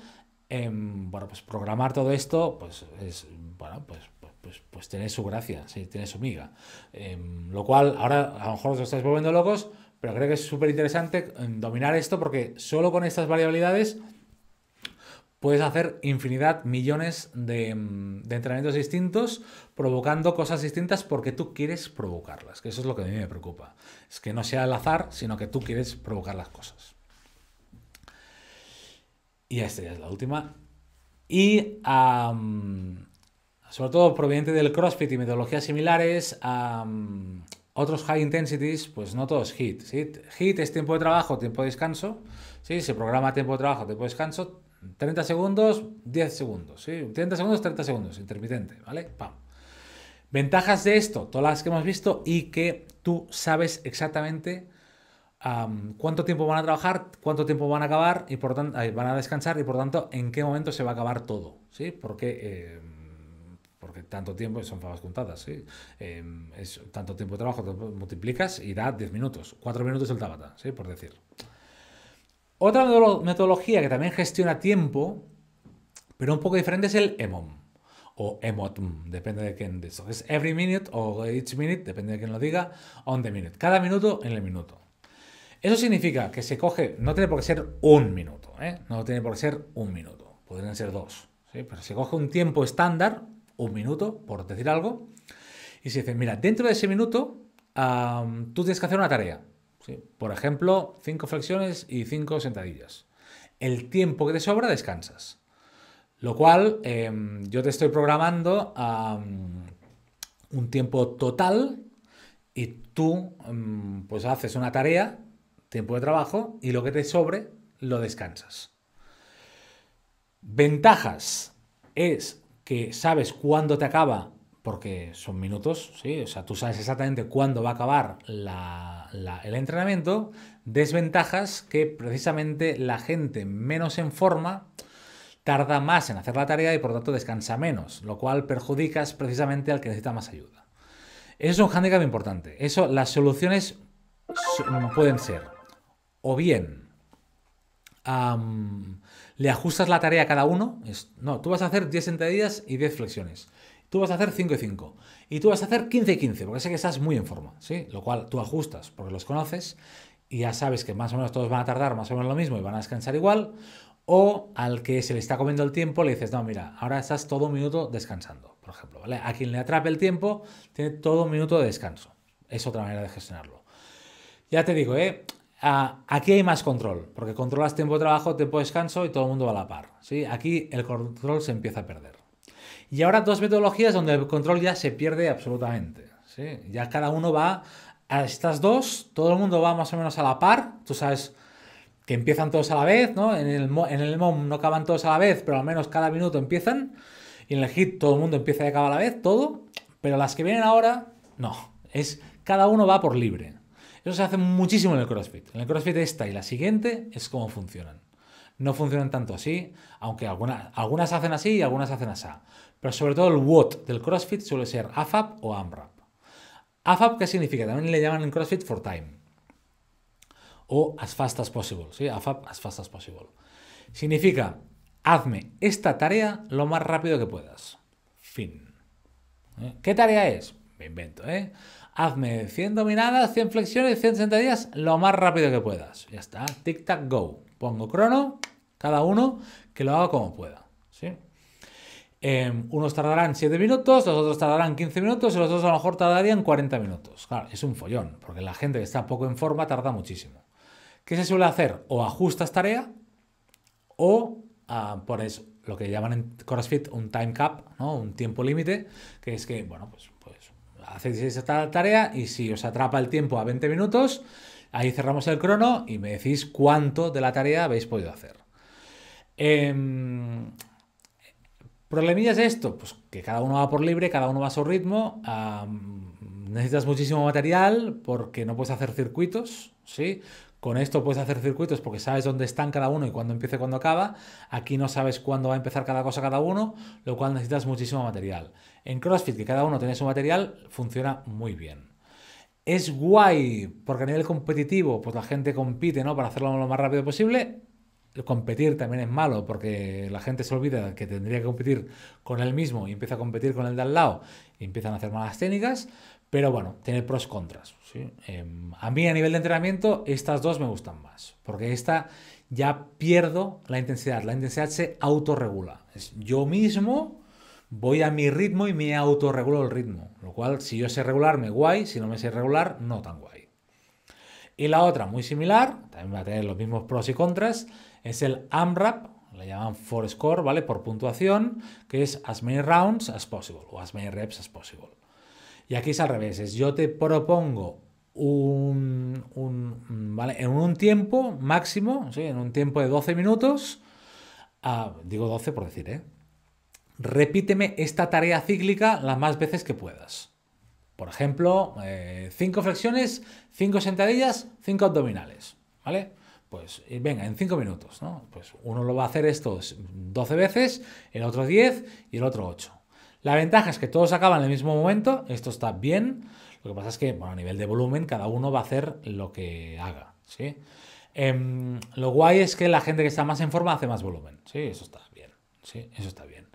em, bueno, pues programar todo esto, pues es, bueno, pues pues, pues, pues tiene su gracia, sí, tiene su miga. Em, lo cual, ahora a lo mejor os estáis volviendo locos, pero creo que es súper interesante mm, dominar esto porque solo con estas variabilidades puedes hacer infinidad, millones mm, de, entrenamientos distintos, provocando cosas distintas porque tú quieres provocarlas, que eso es lo que a mí me preocupa. Es que no sea el azar, sino que tú quieres provocar las cosas. Y esta ya es la última. Y sobre todo proveniente del CrossFit y metodologías similares, otros high intensities, pues no todos HIT. ¿sí? HIT es tiempo de trabajo, tiempo de descanso. si Se programa tiempo de trabajo, tiempo de descanso. 30 segundos, 10 segundos. ¿sí? 30 segundos, 30 segundos, intermitente. ¿Vale? Pam. Ventajas de esto, todas las que hemos visto y que tú sabes exactamente cuánto tiempo van a trabajar, cuánto tiempo van a acabar y por tanto van a descansar y por tanto en qué momento se va a acabar todo, ¿sí? Porque eh, tanto tiempo, son fabas contadas, em, es tanto tiempo de trabajo, multiplicas y da 10 minutos, 4 minutos el Tabata, por decir. Otra metodología que también gestiona tiempo, pero un poco diferente, es el EMOM o EMOTM, depende de quién de eso. Es every minute o each minute, depende de quién lo diga, on the minute. Cada minuto en el minuto. Eso significa que se coge, no tiene por qué ser un minuto, ¿eh? no tiene por qué ser un minuto, podrían ser dos, pero se coge un tiempo estándar un minuto, por decir algo, y se dice, mira, dentro de ese minuto tú tienes que hacer una tarea. Por ejemplo, cinco flexiones y cinco sentadillas. El tiempo que te sobra descansas. Lo cual, em, yo te estoy programando un tiempo total y tú mm, pues haces una tarea, tiempo de trabajo, y lo que te sobre lo descansas. Ventajas es que sabes cuándo te acaba, porque son minutos, ¿sí? o sea, tú sabes exactamente cuándo va a acabar el entrenamiento, desventajas que precisamente la gente menos en forma tarda más en hacer la tarea y por tanto descansa menos, lo cual perjudicas precisamente al que necesita más ayuda. Eso es un hándicap importante. Eso, las soluciones pueden ser o bien le ajustas la tarea a cada uno. Es, no, tú vas a hacer 10 sentadillas y 10 flexiones. Tú vas a hacer 5 y 5. Y tú vas a hacer 15 y 15, porque sé que estás muy en forma, ¿sí? Lo cual tú ajustas, porque los conoces y ya sabes que más o menos todos van a tardar más o menos lo mismo y van a descansar igual. O al que se le está comiendo el tiempo le dices, no, mira, ahora estás todo un minuto descansando, por ejemplo. ¿vale? A quien le atrape el tiempo tiene todo un minuto de descanso. Es otra manera de gestionarlo. Ya te digo, ¿eh? aquí hay más control, porque controlas tiempo de trabajo, tiempo de descanso y todo el mundo va a la par. ¿sí? Aquí el control se empieza a perder. Y ahora dos metodologías donde el control ya se pierde absolutamente. Ya cada uno va a estas dos, todo el mundo va más o menos a la par. Tú sabes que empiezan todos a la vez, ¿no? En el, en MOM no acaban todos a la vez, pero al menos cada minuto empiezan. Y en el HIT todo el mundo empieza y acaba a la vez, todo. Pero las que vienen ahora, no. Es cada uno va por libre. Eso se hace muchísimo en el CrossFit. En el CrossFit esta y la siguiente es cómo funcionan. No funcionan tanto así, aunque algunas, hacen así y algunas hacen así. Pero sobre todo el WOT del CrossFit suele ser AFAP o AMRAP. AFAP, ¿qué significa? También le llaman en CrossFit for time. O as fast as possible. ¿sí? AFAP, as fast as possible. Significa, hazme esta tarea lo más rápido que puedas. Fin. ¿Eh? ¿Qué tarea es? Me invento, ¿eh? hazme 100 dominadas, 100 flexiones, 160 días, lo más rápido que puedas. Ya está, tic tac go. Pongo crono, cada uno que lo haga como pueda. ¿sí? Em, unos tardarán 7 minutos, los otros tardarán 15 minutos y los otros a lo mejor tardarían 40 minutos. Claro, es un follón, porque la gente que está poco en forma tarda muchísimo. ¿Qué se suele hacer? O ajustas tarea o ah, pones lo que llaman en CrossFit un time cap, ¿no? un tiempo límite, que es que, bueno, pues hacéis esta tarea y si os atrapa el tiempo a 20 minutos, ahí cerramos el crono y me decís cuánto de la tarea habéis podido hacer. Em, Problemilla es esto? Pues que cada uno va por libre, cada uno va a su ritmo. necesitas muchísimo material porque no puedes hacer circuitos, ¿sí? Con esto puedes hacer circuitos porque sabes dónde están cada uno y cuándo empieza y cuándo acaba. Aquí no sabes cuándo va a empezar cada cosa cada uno, lo cual necesitas muchísimo material en CrossFit, que cada uno tiene su material, funciona muy bien. Es guay, porque a nivel competitivo, pues la gente compite, ¿no? Para hacerlo lo más rápido posible. Competir también es malo porque la gente se olvida que tendría que competir con él mismo y empieza a competir con el de al lado y empiezan a hacer malas técnicas, pero bueno, tener pros y contras. Em, a mí a nivel de entrenamiento estas dos me gustan más, porque esta ya pierdo la intensidad, la intensidad se autorregula. Es yo mismo voy a mi ritmo y me autorregulo el ritmo. Lo cual, si yo sé regular, me guay, si no me sé regular, no tan guay. Y la otra, muy similar, también va a tener los mismos pros y contras, es el AMRAP, le llaman for score, ¿vale? Por puntuación, que es as many rounds as possible o as many reps as possible. Y aquí es al revés, es yo te propongo un, ¿vale? En un tiempo máximo, ¿sí? en un tiempo de 12 minutos, ah, digo 12 por decir, ¿eh? repíteme esta tarea cíclica las más veces que puedas. Por ejemplo, 5 eh, flexiones, 5 sentadillas, 5 abdominales. ¿Vale? Pues eh, venga, en 5 minutos. ¿no? Pues uno lo va a hacer estos 12 veces, el otro 10 y el otro 8. La ventaja es que todos acaban en el mismo momento, esto está bien. Lo que pasa es que bueno, a nivel de volumen cada uno va a hacer lo que haga. ¿sí? Em, lo guay es que la gente que está más en forma hace más volumen. Sí, eso está bien. Sí, eso está bien.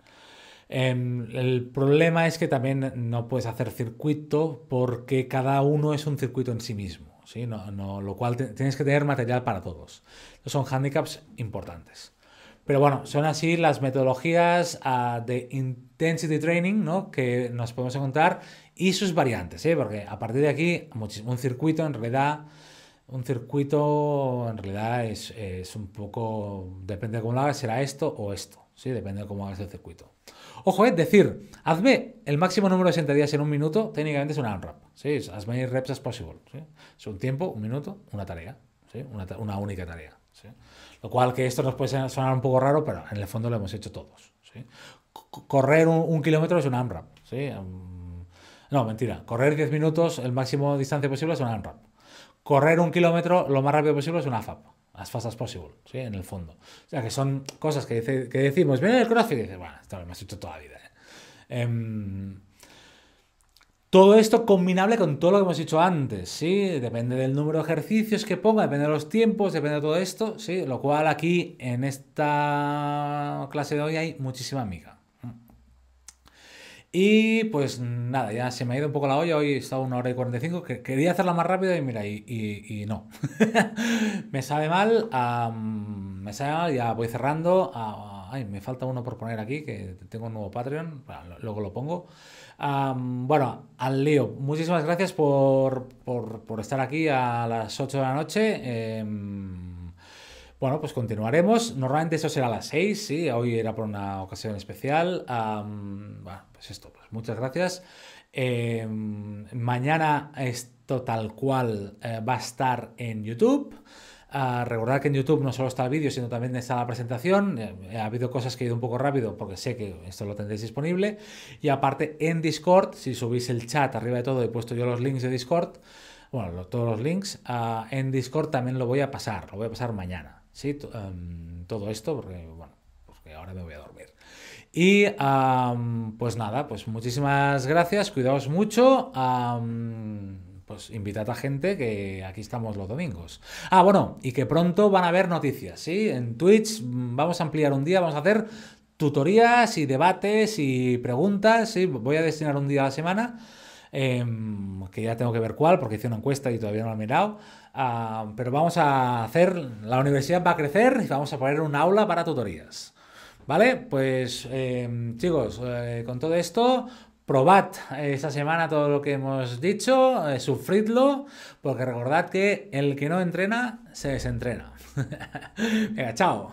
Em, el problema es que también no puedes hacer circuito porque cada uno es un circuito en sí mismo, lo cual tienes que tener material para todos. son handicaps importantes. Pero bueno, son así las metodologías ah, de intensity training que nos podemos encontrar y sus variantes, ¿eh? porque a partir de aquí un circuito en realidad... Un circuito en realidad es, un poco, depende de cómo lo hagas, será esto o esto, ¿sí? depende de cómo hagas el circuito. Ojo, es eh, decir, hazme el máximo número de sentadillas en un minuto, técnicamente es una unwrap. ¿sí? Es as many reps as possible. Es un tiempo, un minuto, una tarea. Una, única tarea. Lo cual que esto nos puede sonar un poco raro, pero en el fondo lo hemos hecho todos. Correr un, kilómetro es una unwrap. no, mentira. Correr 10 minutos, el máximo distancia posible, es una unwrap. Correr un kilómetro lo más rápido posible es una FAP as fast as possible, ¿sí? En el fondo. O sea, que son cosas que, que decimos, viene el CrossFit, y dices, bueno, esto lo hemos hecho toda la vida. ¿eh?". Em, todo esto combinable con todo lo que hemos dicho antes, ¿sí? Depende del número de ejercicios que ponga, depende de los tiempos, depende de todo esto, ¿sí? Lo cual aquí en esta clase de hoy hay muchísima amiga. Y pues nada, ya se me ha ido un poco la olla, hoy he estado una hora y 45, quería hacerla más rápido y mira, y, y, no. me sabe mal, me sabe mal, ya voy cerrando. ay, me falta uno por poner aquí, que tengo un nuevo Patreon, luego lo pongo. bueno, al lío, muchísimas gracias por, estar aquí a las 8 de la noche. Em, bueno, pues continuaremos. Normalmente eso será a las 6, sí. Hoy era por una ocasión especial. bueno, pues esto, pues muchas gracias. Em, mañana esto tal cual eh, va a estar en YouTube. Ah, recordad que en YouTube no solo está el vídeo, sino también está la presentación. Eh, eh, ha habido cosas que he ido un poco rápido porque sé que esto lo tendréis disponible. Y aparte en Discord, si subís el chat arriba de todo, he puesto yo los links de Discord. Bueno, todos los links. Ah, en Discord también lo voy a pasar, lo voy a pasar mañana. ¿sí? Em, todo esto porque, bueno, porque ahora me voy a dormir. Y pues nada, pues muchísimas gracias, cuidaos mucho. pues invitad a gente que aquí estamos los domingos. Ah, bueno, y que pronto van a haber noticias, ¿sí? En Twitch mm, vamos a ampliar un día, vamos a hacer tutorías y debates y preguntas, ¿sí? Voy a destinar un día a la semana. Em, que ya tengo que ver cuál, porque hice una encuesta y todavía no la he mirado. Ah, pero vamos a hacer, la universidad va a crecer y vamos a poner un aula para tutorías. ¿Vale? Pues eh, chicos, eh, con todo esto, probad esta semana todo lo que hemos dicho, eh, sufridlo, porque recordad que el que no entrena, se desentrena. Venga, chao.